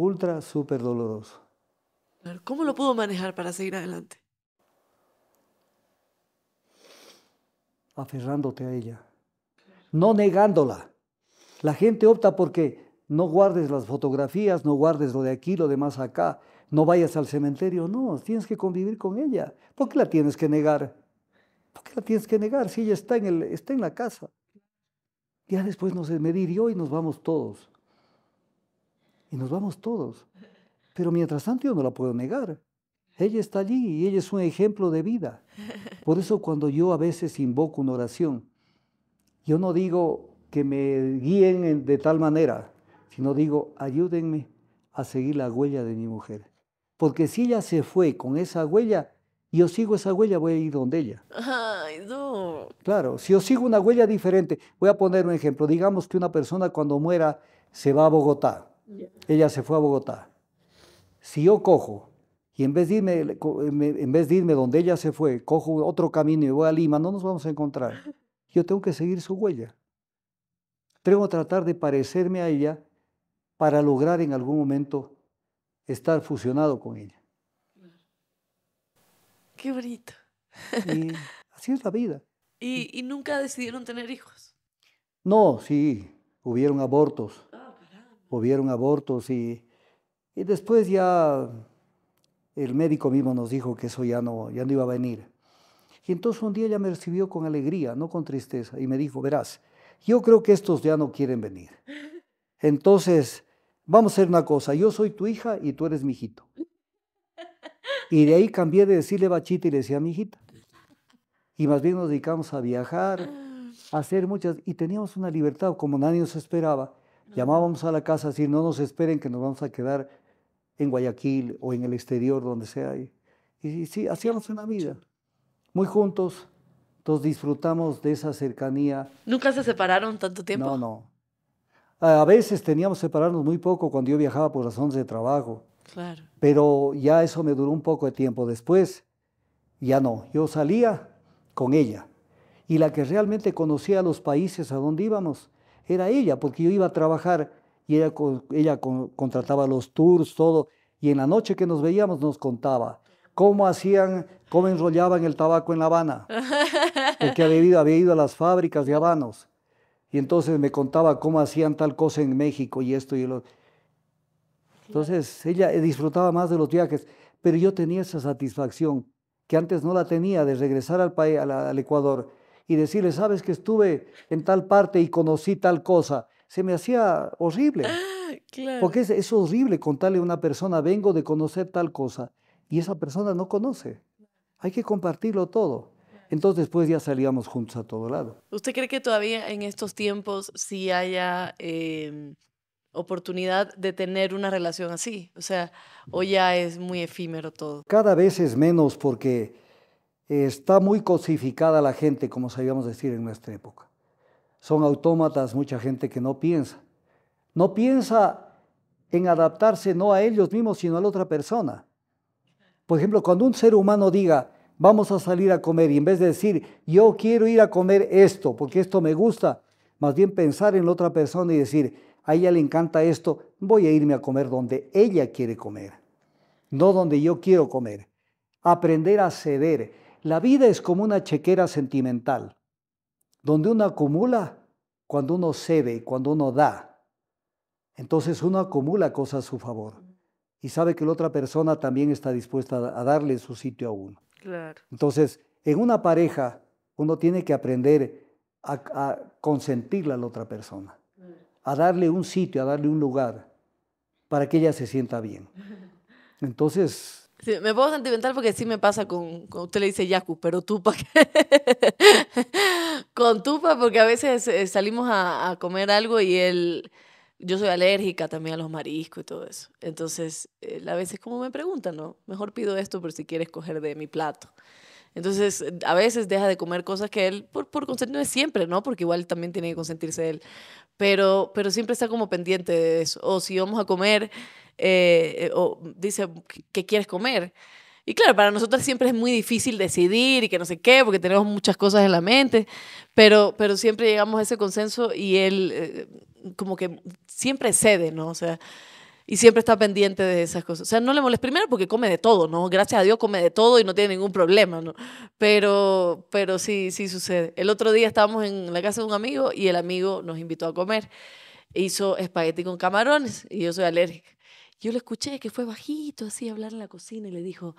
ultra, súper doloroso. ¿Cómo lo pudo manejar para seguir adelante? Aferrándote a ella, no negándola. La gente opta porque no guardes las fotografías, no guardes lo de aquí, lo de más acá, no vayas al cementerio, no, tienes que convivir con ella. ¿Por qué la tienes que negar? ¿Por qué la tienes que negar si ella está en, el, está en la casa? Ya después nos sé y hoy nos vamos todos y nos vamos todos. Pero mientras tanto yo no la puedo negar. Ella está allí y ella es un ejemplo de vida. Por eso cuando yo a veces invoco una oración, yo no digo que me guíen de tal manera, sino digo, ayúdenme a seguir la huella de mi mujer. Porque si ella se fue con esa huella, yo sigo esa huella, voy a ir donde ella. Ay, no. Claro, si yo sigo una huella diferente, voy a poner un ejemplo. Digamos que una persona cuando muera se va a Bogotá. Ella se fue a Bogotá. Si yo cojo y en vez, de irme, en vez de irme donde ella se fue, cojo otro camino y voy a Lima, no nos vamos a encontrar. Yo tengo que seguir su huella. Tengo que tratar de parecerme a ella para lograr en algún momento estar fusionado con ella. Qué bonito. así es la vida. ¿Y, ¿Y, nunca decidieron tener hijos? No, sí, hubieron abortos vieron abortos y, después ya el médico mismo nos dijo que eso ya no, ya no iba a venir. Y entonces un día ella me recibió con alegría, no con tristeza, y me dijo, verás, yo creo que estos ya no quieren venir. Entonces, vamos a hacer una cosa, yo soy tu hija y tú eres mi hijito. Y de ahí cambié de decirle bachita y le decía mi hijita. Y más bien nos dedicamos a viajar, a hacer muchas, y teníamos una libertad como nadie nos esperaba. Llamábamos a la casa a no nos esperen que nos vamos a quedar en Guayaquil o en el exterior, donde sea. Y, sí, hacíamos una vida. Muy juntos, todos disfrutamos de esa cercanía. ¿Nunca se separaron tanto tiempo? No, no. A veces teníamos que separarnos muy poco cuando yo viajaba por razones de trabajo. Claro. Pero ya eso me duró un poco de tiempo. Después, ya no. Yo salía con ella. Y la que realmente conocía los países a donde íbamos era ella, porque yo iba a trabajar y ella, ella contrataba los tours, todo, y en la noche que nos veíamos nos contaba cómo hacían, cómo enrollaban el tabaco en La Habana, <laughs> porque había ido, había ido a las fábricas de habanos, y entonces me contaba cómo hacían tal cosa en México y esto y lo entonces ella eh, disfrutaba más de los viajes, pero yo tenía esa satisfacción que antes no la tenía de regresar al, país, al, al Ecuador y decirle, sabes que estuve en tal parte y conocí tal cosa, se me hacía horrible. Ah, porque es, horrible contarle a una persona, vengo de conocer tal cosa, y esa persona no conoce. Hay que compartirlo todo. Entonces después ya salíamos juntos a todo lado. ¿Usted cree que todavía en estos tiempos sí haya em, oportunidad de tener una relación así? O sea, o ya es muy efímero todo. Cada vez es menos porque está muy cosificada la gente, como sabíamos decir en nuestra época. Son autómatas mucha gente que no piensa. No piensa en adaptarse no a ellos mismos, sino a la otra persona. Por ejemplo, cuando un ser humano diga, vamos a salir a comer, y en vez de decir, yo quiero ir a comer esto, porque esto me gusta, más bien pensar en la otra persona y decir, a ella le encanta esto, voy a irme a comer donde ella quiere comer, no donde yo quiero comer. Aprender a ceder. La vida es como una chequera sentimental, donde uno acumula cuando uno cede cuando uno da. Entonces uno acumula cosas a su favor y sabe que la otra persona también está dispuesta a darle su sitio a uno. Entonces, en una pareja, uno tiene que aprender a, a a la otra persona, a darle un sitio, a darle un lugar para que ella se sienta bien. <laughs> Entonces, me puedo sentimental porque sí me pasa con, usted le dice Yaku, pero Tupac. <laughs> con Tupac, porque a veces eh, salimos a, comer algo y él, yo soy alérgica también a los mariscos y todo eso. Entonces, a veces como me pregunta ¿no? Mejor pido esto por si quieres coger de mi plato. Entonces, a veces deja de comer cosas que él, por, por es siempre, ¿no? Porque igual también tiene que consentirse él. Pero, pero siempre está como pendiente de eso. O si vamos a comer, eh, eh, o dice, ¿qué quieres comer? Y claro, para nosotros siempre es muy difícil decidir y que no sé qué, porque tenemos muchas cosas en la mente, pero, pero siempre llegamos a ese consenso y él eh, como que siempre cede, ¿no? O sea, y siempre está pendiente de esas cosas. O sea, no le molestes primero porque come de todo, ¿no? Gracias a Dios come de todo y no tiene ningún problema, ¿no? Pero, pero sí, sí sucede. El otro día estábamos en la casa de un amigo y el amigo nos invitó a comer. Hizo espagueti con camarones y yo soy alérgica. Yo lo escuché que fue bajito así hablar en la cocina y le dijo,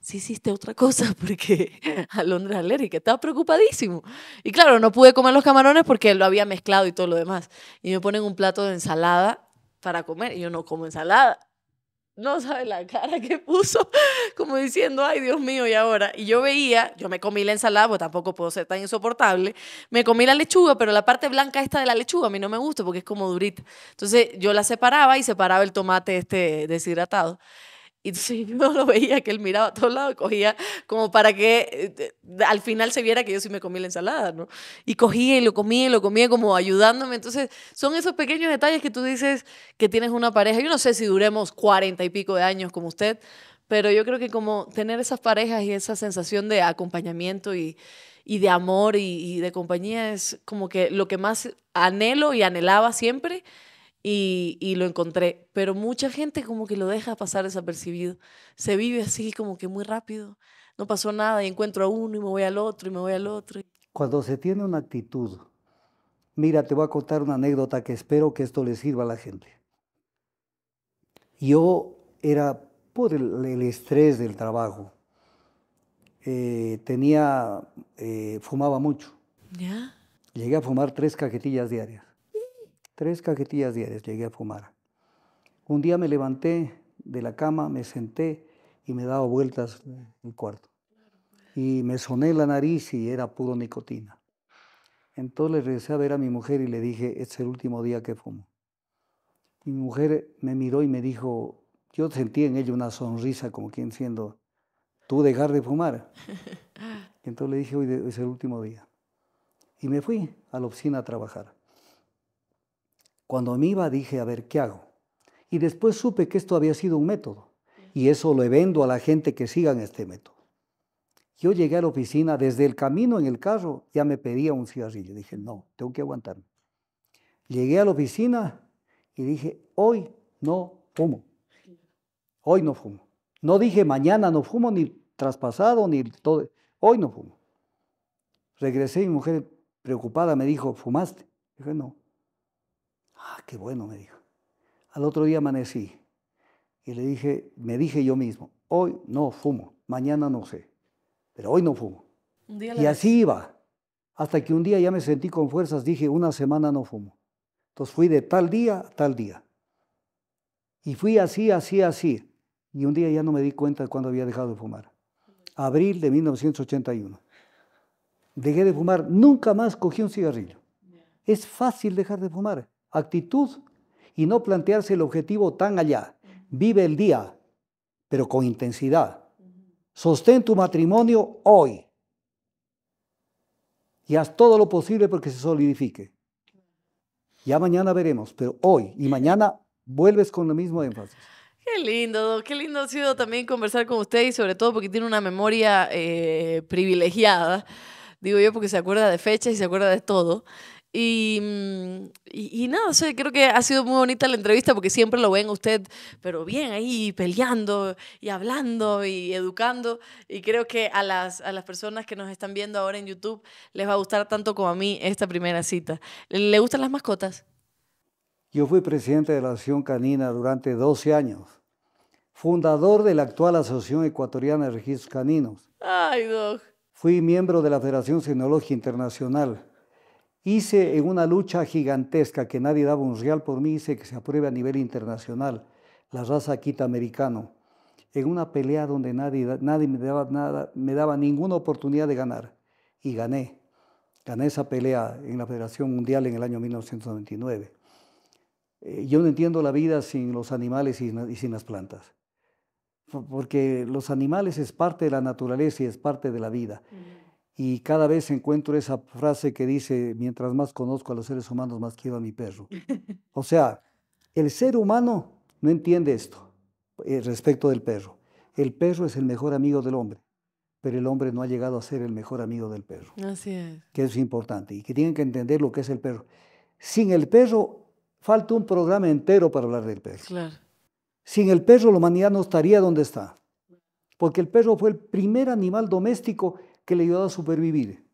si hiciste otra cosa <laughs> porque Londres y que estaba preocupadísimo. Y claro, no pude comer los camarones porque lo había mezclado y todo lo demás. Y me ponen un plato de ensalada para comer y yo no como ensalada no sabe la cara que puso, <laughs> como diciendo, ay Dios mío, y ahora. Y yo veía, yo me comí la ensalada, porque tampoco puedo ser tan insoportable, me comí la lechuga, pero la parte blanca esta de la lechuga a mí no me gusta porque es como durita. Entonces yo la separaba y separaba el tomate este deshidratado. Y no <laughs> lo veía que él miraba a todos lados, cogía como para que eh, al final se viera que yo sí me comí la ensalada, ¿no? Y cogía y lo comía y lo comía como ayudándome. Entonces, son esos pequeños detalles que tú dices que tienes una pareja. Yo no sé si duremos cuarenta y pico de años como usted, pero yo creo que como tener esas parejas y esa sensación de acompañamiento y, de amor y, y de compañía es como que lo que más anhelo y anhelaba siempre y, lo encontré. Pero mucha gente como que lo deja pasar desapercibido. Se vive así como que muy rápido. No pasó nada y encuentro a uno y me voy al otro y me voy al otro. Cuando se tiene una actitud, mira, te voy a contar una anécdota que espero que esto le sirva a la gente. Yo era por el, estrés del trabajo. Eh, tenía, eh, fumaba mucho. Llegué a fumar tres cajetillas diarias. Tres cajetillas diarias llegué a fumar. Un día me levanté de la cama, me senté y me daba vueltas en el cuarto. Y me soné la nariz y era puro nicotina. Entonces regresé a ver a mi mujer y le dije, es el último día que fumo. Mi mujer me miró y me dijo, yo sentí en ella una sonrisa como quien siendo, tú dejar de fumar. <laughs> Entonces le dije, hoy es el último día. Y me fui a la oficina a trabajar. Cuando me iba dije, a ver, ¿qué hago? Y después supe que esto había sido un método. Y eso lo vendo a la gente que sigan este método. Yo llegué a la oficina, desde el camino en el carro ya me pedía un cigarrillo. Dije, no, tengo que aguantarme. Llegué a la oficina y dije, hoy no fumo. Hoy no fumo. No dije mañana no fumo, ni traspasado, ni todo. Hoy no fumo. Regresé y mi mujer preocupada me dijo, ¿fumaste? Dije, no. Ah, qué bueno, me dijo. Al otro día amanecí y le dije, me dije yo mismo, hoy no fumo, mañana no sé, pero hoy no fumo. y así iba, hasta que un día ya me sentí con fuerzas, dije, una semana no fumo. Entonces fui de tal día a tal día. Y fui así, así, así. Y un día ya no me di cuenta de cuándo había dejado de fumar. Abril de 1981. Dejé de fumar, nunca más cogí un cigarrillo. Es fácil dejar de fumar actitud y no plantearse el objetivo tan allá. Vive el día, pero con intensidad. Sostén tu matrimonio hoy y haz todo lo posible porque se solidifique. Ya mañana veremos, pero hoy y mañana vuelves con lo mismo énfasis. Qué lindo, qué lindo ha sido también conversar con usted y sobre todo porque tiene una memoria eh, privilegiada, digo yo, porque se acuerda de fechas y se acuerda de todo. Mm, y, nada, creo que ha sido muy bonita la entrevista porque siempre lo ven usted, pero bien ahí peleando y hablando y educando. Y creo que a las, personas que nos están viendo ahora en YouTube les va a gustar tanto como a mí esta primera cita. ¿Le gustan las mascotas? Yo fui presidente de la Asociación Canina durante 12 años, fundador de la actual Asociación Ecuatoriana de Registros Caninos. Ay, Fui miembro de la Federación Cineológica Internacional Hice en una lucha gigantesca que nadie daba un real por mí, hice que se apruebe a nivel internacional la raza quita americano, en una pelea donde nadie, nadie me, daba, nada, me daba ninguna oportunidad de ganar. Y gané. Gané esa pelea en la Federación Mundial en el año 1999. Eh, yo no entiendo la vida sin los animales y, sin las plantas porque los animales es parte de la naturaleza y es parte de la vida y cada vez encuentro esa frase que dice, mientras más conozco a los seres humanos, más quiero a mi perro. <laughs> O sea, el ser humano no entiende esto eh, respecto del perro. El perro es el mejor amigo del hombre, pero el hombre no ha llegado a ser el mejor amigo del perro. Así es. Que es importante y que tienen que entender lo que es el perro. Sin el perro, falta un programa entero para hablar del perro. Claro. Sin el perro, la humanidad no estaría donde está. Porque el perro fue el primer animal doméstico que le ayudó a supervivir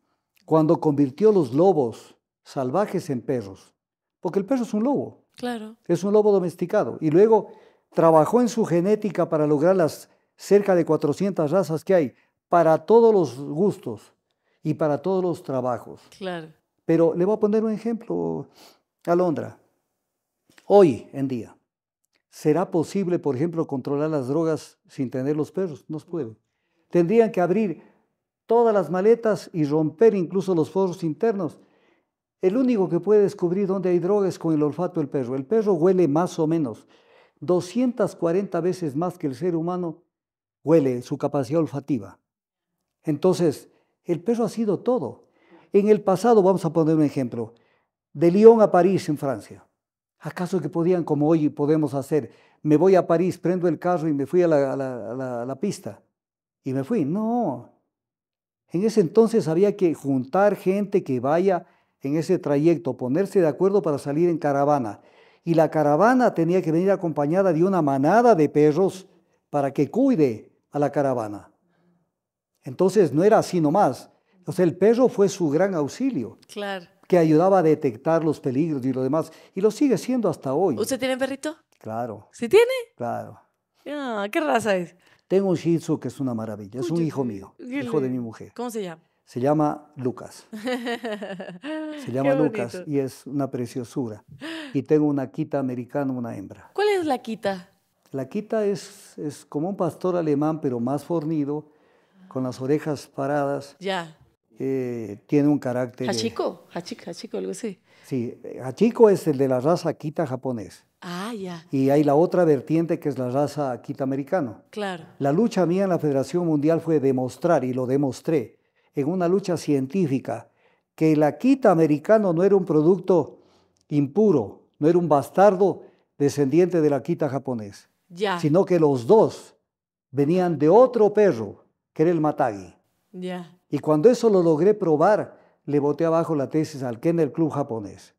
cuando convirtió los lobos salvajes en perros. Porque el perro es un lobo. Claro. Es un lobo domesticado. Y luego trabajó en su genética para lograr las cerca de 400 razas que hay, para todos los gustos y para todos los trabajos. Claro. Pero le voy a poner un ejemplo, a Londra. Hoy en día, ¿será posible, por ejemplo, controlar las drogas sin tener los perros? No se puede. Tendrían que abrir todas las maletas y romper incluso los foros internos. El único que puede descubrir dónde hay droga con el olfato del perro. El perro huele más o menos 240 veces más que el ser humano huele su capacidad olfativa. Entonces, el perro ha sido todo. En el pasado, vamos a poner un ejemplo, de Lyon a París en Francia. ¿Acaso que podían, como hoy podemos hacer, me voy a París, prendo el carro y me fui a la, a la pista? Y me fui. No, en ese entonces había que juntar gente que vaya en ese trayecto, ponerse de acuerdo para salir en caravana. Y la caravana tenía que venir acompañada de una manada de perros para que cuide a la caravana. Entonces no era así nomás. O sea, el perro fue su gran auxilio. Claro. Que ayudaba a detectar los peligros y lo demás. Y lo sigue siendo hasta hoy. ¿Usted tiene perrito? Claro. ¿Sí tiene? Claro. Ah, ¿Qué raza es? Tengo un Shih Tzu que es una maravilla, es un hijo mío, hijo de mi mujer. ¿Cómo se llama? Se llama Lucas. <laughs> Se llama Lucas y es una preciosura. Y tengo una quita americana, una hembra. ¿Cuál es la quita? La quita es, es como un pastor alemán, pero más fornido, con las orejas paradas. Ya. Eh, tiene un carácter. Hachiko, Hachiko, Hachiko, algo así. Sí, eh, Hachiko es el de la raza quita japonés. Ah. Y hay la otra vertiente que es la raza Quitaamericano. Claro. La lucha mía en la Federación Mundial fue demostrar, y lo demostré, en una lucha científica, que el Quitaamericano americano no era un producto impuro, no era un bastardo descendiente del quita japonés, sino que los dos venían de otro perro, que era el matagi. Y cuando eso lo logré probar, le boté abajo la tesis al Kennel Club japonés.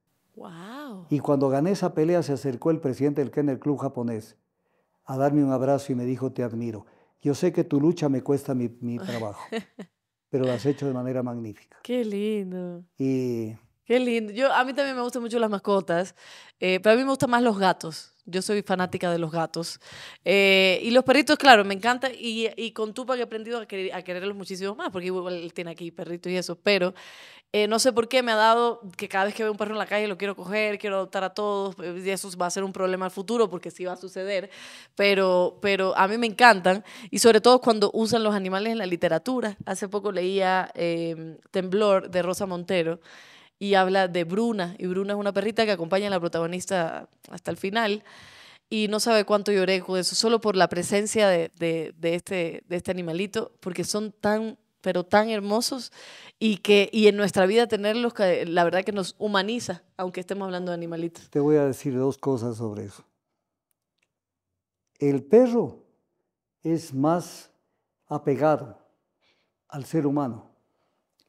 Y cuando gané esa pelea se acercó el presidente del Kenner Club japonés a darme un abrazo y me dijo, te admiro. Yo sé que tu lucha me cuesta mi, mi <laughs> trabajo, pero la has hecho de manera magnífica. Qué lindo. Y Qué lindo. Yo, a mí también me gustan mucho las mascotas, eh, pero a mí me gustan más los gatos. Yo soy fanática de los gatos. Eh, y los perritos, claro, me encanta. Y, y con Tupac he aprendido a, quererlos muchísimo más, porque igual él tiene aquí perritos y eso. Pero eh, no sé por qué me ha dado que cada vez que veo un perro en la calle lo quiero coger, quiero adoptar a todos. Y eso va a ser un problema al futuro, porque sí va a suceder. Pero, pero a mí me encantan. Y sobre todo cuando usan los animales en la literatura. Hace poco leía Temblor de Rosa Montero y habla de Bruna. Y Bruna es una perrita que acompaña a la protagonista hasta el final. Y no sabe cuánto lloré con eso, solo por la presencia de, este, de este animalito, porque son tan pero tan hermosos y que y en nuestra vida tenerlos la verdad que nos humaniza, aunque estemos hablando de animalitos. Te voy a decir dos cosas sobre eso. El perro es más apegado al ser humano.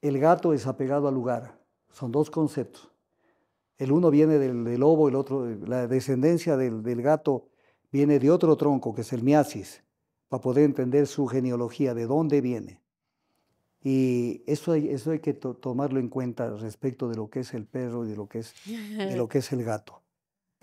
El gato es apegado al lugar son dos conceptos. El uno viene del, lobo, el otro, la descendencia del, gato viene de otro tronco, que es el miasis, para poder entender su genealogía, de dónde viene. Y eso hay, eso hay que tomarlo en cuenta respecto de lo que es el perro y de lo que es, de lo que es el gato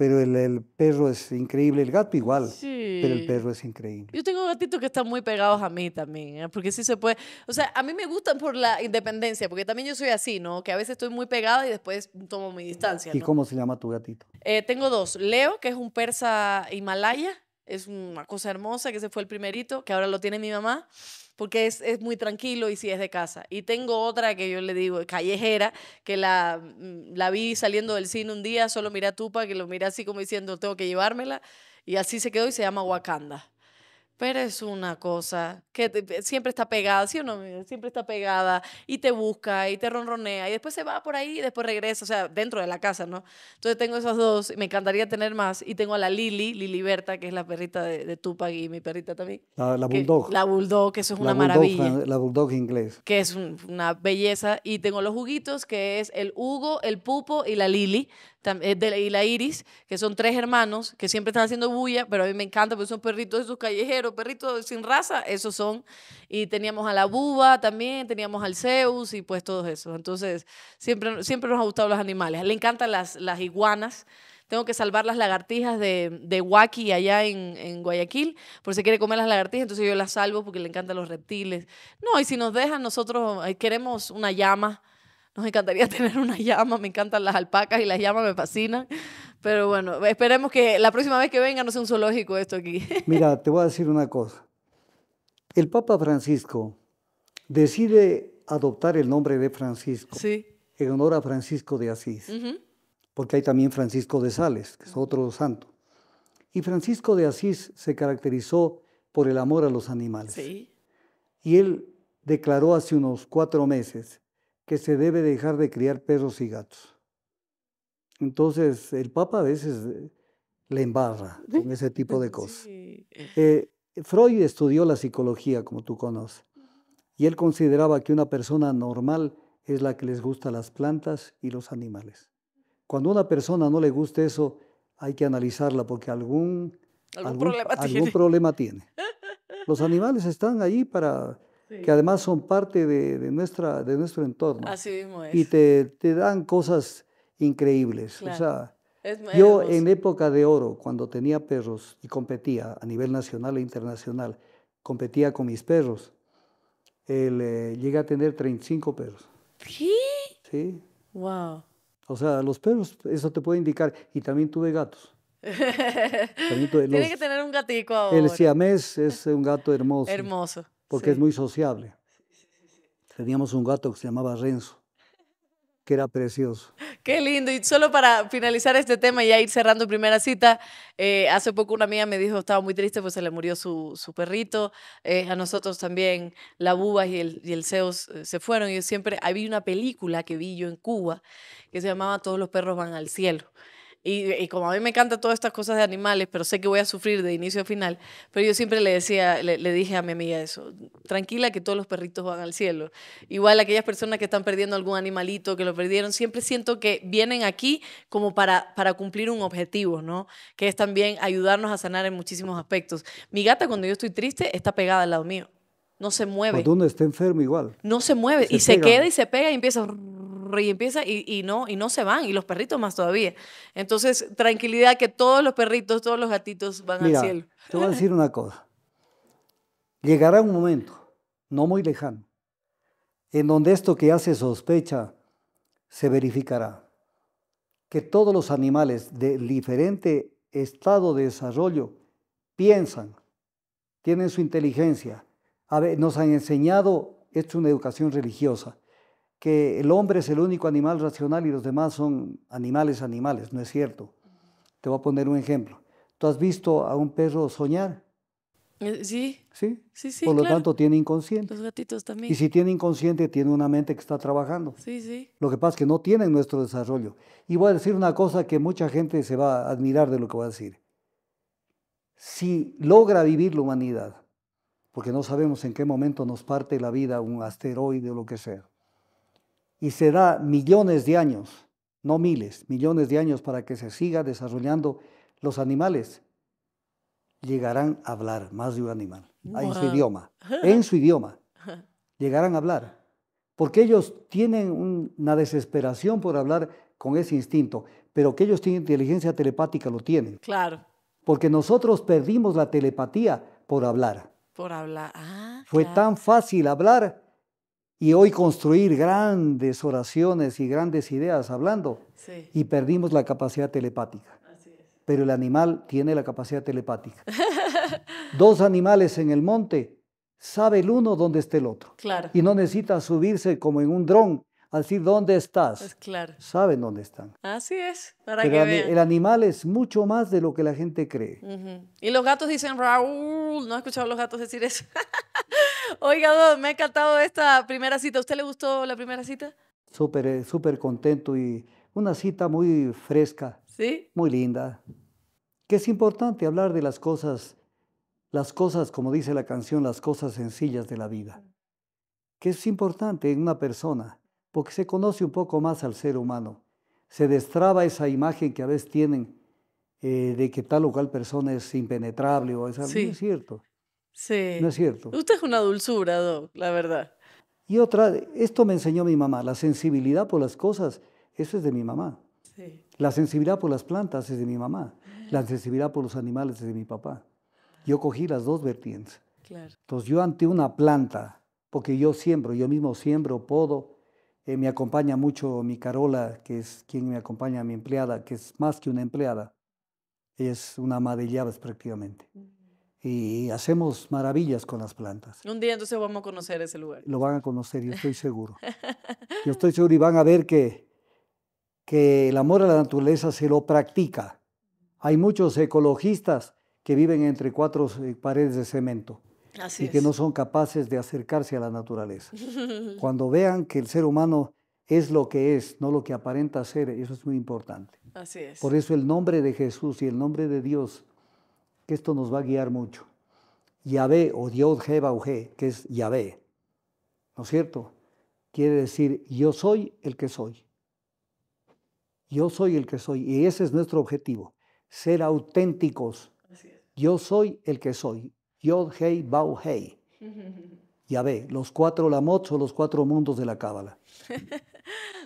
pero el, el, perro es increíble, el gato igual, sí. pero el perro es increíble. Yo tengo gatitos que están muy pegados a mí también, ¿eh? porque sí se puede, o sea, a mí me gustan por la independencia, porque también yo soy así, ¿no? Que a veces estoy muy pegada y después tomo mi distancia. ¿Y cómo se llama tu gatito? Eh, tengo dos, Leo, que es un persa himalaya, es una cosa hermosa, que se fue el primerito, que ahora lo tiene mi mamá porque es, muy tranquilo y si es de casa. Y tengo otra que yo le digo, callejera, que la, mm, la vi saliendo del cine un día, solo mira a Tupa, que lo mira así como diciendo, tengo que llevármela, y así se quedó y se llama Wakanda pero es una cosa que siempre está pegada, ¿sí o no? Siempre está pegada y te busca y te ronronea y después se va por ahí y después regresa, o sea, dentro de la casa, ¿no? Entonces tengo esas dos, me encantaría tener más y tengo a la Lili, Berta que es la perrita de, de Tupac y mi perrita también. La, la Bulldog. Que, la Bulldog, que eso es una maravilla. La Bulldog inglés. Que es una belleza y tengo los juguitos, que es el Hugo, el Pupo y la Lili. Eh, y la Iris, que son tres hermanos que siempre están haciendo bulla, pero a mí me encanta porque son perritos de esos callejeros perritos sin raza, esos son. Y teníamos a la buba también, teníamos al Zeus y pues todos esos. Entonces, siempre, siempre nos ha gustado los animales. Le encantan las, las iguanas. Tengo que salvar las lagartijas de, de allá en, en Guayaquil, por si quiere comer las lagartijas, entonces yo las salvo porque le encantan los reptiles. No, y si nos dejan, nosotros eh, queremos una llama. Nos encantaría <laughs> tener una llama, me encantan las alpacas y las llamas me fascinan. Pero bueno, esperemos que la próxima vez que venga no sea un zoológico esto aquí. <laughs> Mira, te voy a decir una cosa. El Papa Francisco decide adoptar el nombre de Francisco en honor a Francisco de Asís, porque hay también Francisco de Sales, que es otro santo. Y Francisco de Asís se caracterizó por el amor a los animales. Y él declaró hace unos cuatro meses que se debe dejar de criar perros y gatos. Entonces, el Papa a veces le embarra con ese tipo de cosas. Eh, Freud estudió la psicología, como tú conoces, y él consideraba que una persona normal es la que les gusta las plantas y los animales. Cuando a una persona no le gusta eso, hay que analizarla porque algún, algún, problema, tiene. <laughs> Los animales están ahí para que además son parte de, nuestra, de nuestro entorno. Así mismo es. Y te, te dan cosas increíbles. O sea, yo en época de oro, cuando tenía perros y competía a nivel nacional e internacional, competía con mis perros, eh, llegué a tener 35 perros. ¿Qué? Sí. Wow. O sea, los perros, eso te puede indicar. Y también tuve gatos. <laughs> Tiene que tener un gatico ahora. El siamés es un gato hermoso. hermoso. Porque es muy sociable. Teníamos un gato que se llamaba Renzo que era precioso. Qué lindo. Y solo para finalizar este tema y ya ir cerrando primera cita, eh, hace poco una amiga me dijo, estaba muy triste, pues se le murió su, perrito. Eh, a nosotros también la buba y el, y eh, se fueron. Y yo siempre, había una película que vi yo en Cuba que se llamaba Todos los perros van al cielo. Y, como a mí me encantan todas estas cosas de animales, pero sé que voy a sufrir de inicio a final, pero yo siempre le decía, dije a mi amiga eso, tranquila que todos los perritos van al cielo. Igual aquellas personas que están perdiendo algún animalito, que lo perdieron, siempre siento que vienen aquí como para, para cumplir un objetivo, ¿no? Que es también ayudarnos a sanar en muchísimos aspectos. Mi gata cuando yo estoy triste está pegada al lado mío no se mueve. Cuando está enfermo igual. No se mueve y se, queda y se pega y empieza y empieza y, no y no se van y los perritos más todavía. Entonces, tranquilidad que todos los perritos, todos los gatitos van al cielo. Te voy a decir una cosa. Llegará un momento, no muy lejano, en donde esto que hace sospecha se verificará. Que todos los animales de diferente estado de desarrollo piensan, tienen su inteligencia, nos han enseñado, esto es una educación religiosa, que el hombre es el único animal racional y los demás son animales, animales, no es cierto. Te voy a poner un ejemplo. ¿Tú has visto a un perro soñar? Eh, sí. Sí, sí, Por lo tanto, tiene inconsciente. Los gatitos también. Y si tiene inconsciente, tiene una mente que está trabajando. Sí, sí. Lo que pasa es que no tiene nuestro desarrollo. Y voy a decir una cosa que mucha gente se va a admirar de lo que voy a decir. Si logra vivir la humanidad porque no sabemos en qué momento nos parte la vida un asteroide o lo que sea. Y será millones de años, no miles, millones de años para que se siga desarrollando los animales. Llegarán a hablar más de un animal, en su idioma, <laughs> en su idioma. Llegarán a hablar, porque ellos tienen una desesperación por hablar con ese instinto, pero que ellos tienen inteligencia telepática, lo tienen. Claro. Porque nosotros perdimos la telepatía por hablar. Por hablar. Ah, Fue tan fácil hablar y hoy construir grandes oraciones y grandes ideas hablando. Y perdimos la capacidad telepática. Pero el animal tiene la capacidad telepática. <laughs> Dos animales en el monte, sabe el uno dónde está el otro. Claro. Y no necesita subirse como en un dron al decir dónde estás, pues claro. saben dónde están. Así es, El animal es mucho más de lo que la gente cree. Y los gatos dicen, Raúl, no he escuchado a los gatos decir eso. <laughs> Oiga, me ha encantado esta primera cita. ¿A usted le gustó la primera cita? Súper, eh, súper contento y una cita muy fresca. ¿Sí? Muy linda. Que es importante hablar de las cosas, las cosas, como dice la canción, las cosas sencillas de la vida. Que es importante en una persona porque se conoce un poco más al ser humano. Se destraba esa imagen que a veces tienen eh, de que tal o cual persona es impenetrable o eso. No es cierto. Sí. No es cierto. Usted es una dulzura, Doc, la verdad. Y otra, esto me enseñó mi mamá, la sensibilidad por las cosas, eso es de mi mamá. Sí. La sensibilidad por las plantas es de mi mamá. La sensibilidad por los animales es de mi papá. Yo cogí las dos vertientes. Claro. Entonces yo ante una planta, porque yo siembro, yo mismo siembro, podo, eh, me acompaña mucho mi Carola, que es quien me acompaña, mi empleada, que es más que una empleada, es una ama de llaves prácticamente. Y hacemos maravillas con las plantas. Un día entonces vamos a conocer ese lugar. Lo van a conocer, yo estoy seguro. <laughs> yo estoy seguro y van a ver que, que el amor a la naturaleza se lo practica. Hay muchos ecologistas que viven entre cuatro eh, paredes de cemento y que no son capaces de acercarse a la naturaleza. Cuando vean que el ser humano es lo que es, no lo que aparenta ser, eso es muy importante. Así es. Por eso el nombre de Jesús y el nombre de Dios, que esto nos va a guiar mucho. Yahvé o Dios Jebauje, que es Yahvé, ¿no es cierto? Quiere decir, yo soy el que soy. Yo soy el que soy. Y ese es nuestro objetivo, ser auténticos. Yo soy el que soy. Yod, Hei, Bau, Hei. <laughs> ve, los cuatro lamots o los cuatro mundos de la Cábala. <laughs>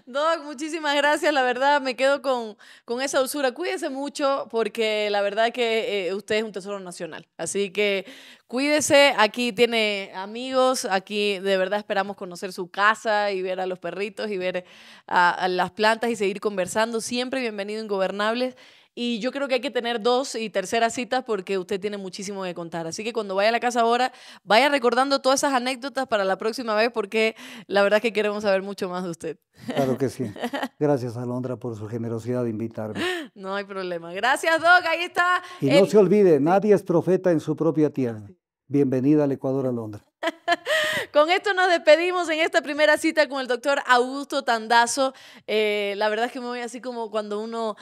Doc, muchísimas gracias. La verdad, me quedo con, con esa dulzura. Cuídese mucho porque la verdad que eh, usted es un tesoro nacional. Así que cuídese. Aquí tiene amigos. Aquí de verdad esperamos conocer su casa y ver a los perritos y ver a, las plantas y seguir conversando. Siempre bienvenido, Ingobernables. Y yo creo que hay que tener dos y terceras citas porque usted tiene muchísimo que contar. Así que cuando vaya a la casa ahora, vaya recordando todas esas anécdotas para la próxima vez porque la verdad es que queremos saber mucho más de usted. Claro que sí. <laughs> Gracias, Alondra, por su generosidad de invitarme. No hay problema. Gracias, Doc. Ahí está. Y no se olvide, nadie es profeta en su propia tierra. Bienvenida al Ecuador, Alondra. <laughs> Con esto nos despedimos en esta primera cita con el doctor Augusto Tandazo. Eh, la verdad es que me voy así como cuando uno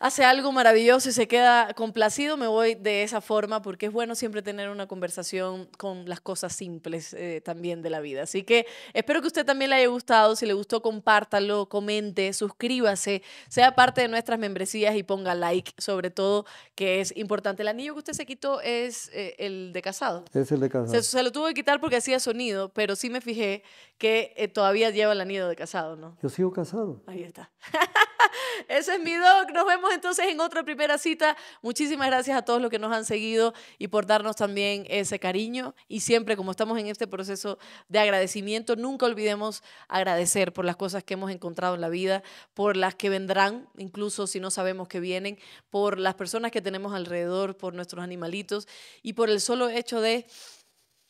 hace algo maravilloso y se queda complacido, me voy de esa forma porque es bueno siempre tener una conversación con las cosas simples eh, también de la vida. Así que espero que usted también le haya gustado. Si le gustó, compártalo, comente, suscríbase, sea parte de nuestras membresías y ponga like, sobre todo que es importante. El anillo que usted se quitó es eh, el de casado. Es el de casado. Se, lo tuve que quitar porque hacía sonido, pero sí me fijé que eh, todavía lleva el anillo de casado, ¿no? Yo sigo casado. Ahí está. <laughs> <laughs> Ese es mi doc. Nos vemos entonces en otra primera cita. Muchísimas gracias a todos los que nos han seguido y por darnos también ese cariño. Y siempre, como estamos en este proceso de agradecimiento, nunca olvidemos agradecer por las cosas que hemos encontrado en la vida, por las que vendrán, incluso si no sabemos que vienen, por las personas que tenemos alrededor, por nuestros animalitos y por el solo hecho de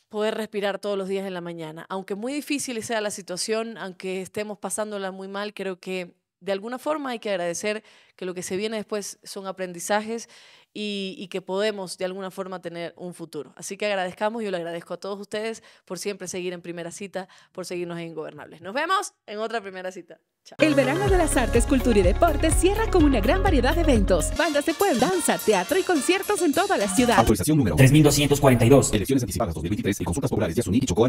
poder respirar todos los días en la mañana. Aunque muy difícil sea la situación, aunque estemos pasándola muy mal, creo que de alguna forma hay que agradecer que lo que se viene después son aprendizajes y, que podemos de alguna forma tener un futuro. Así que agradezcamos, yo le agradezco a todos ustedes por siempre seguir en primera cita, por seguirnos en Ingobernables. Nos vemos en otra primera cita. Chao. El verano de las artes, cultura y deportes cierra con una gran variedad de eventos, bandas de pueblo, danza, teatro y conciertos en toda la ciudad. Autorización número 3242. Elecciones anticipadas 2023 y consultas populares de son y Chocó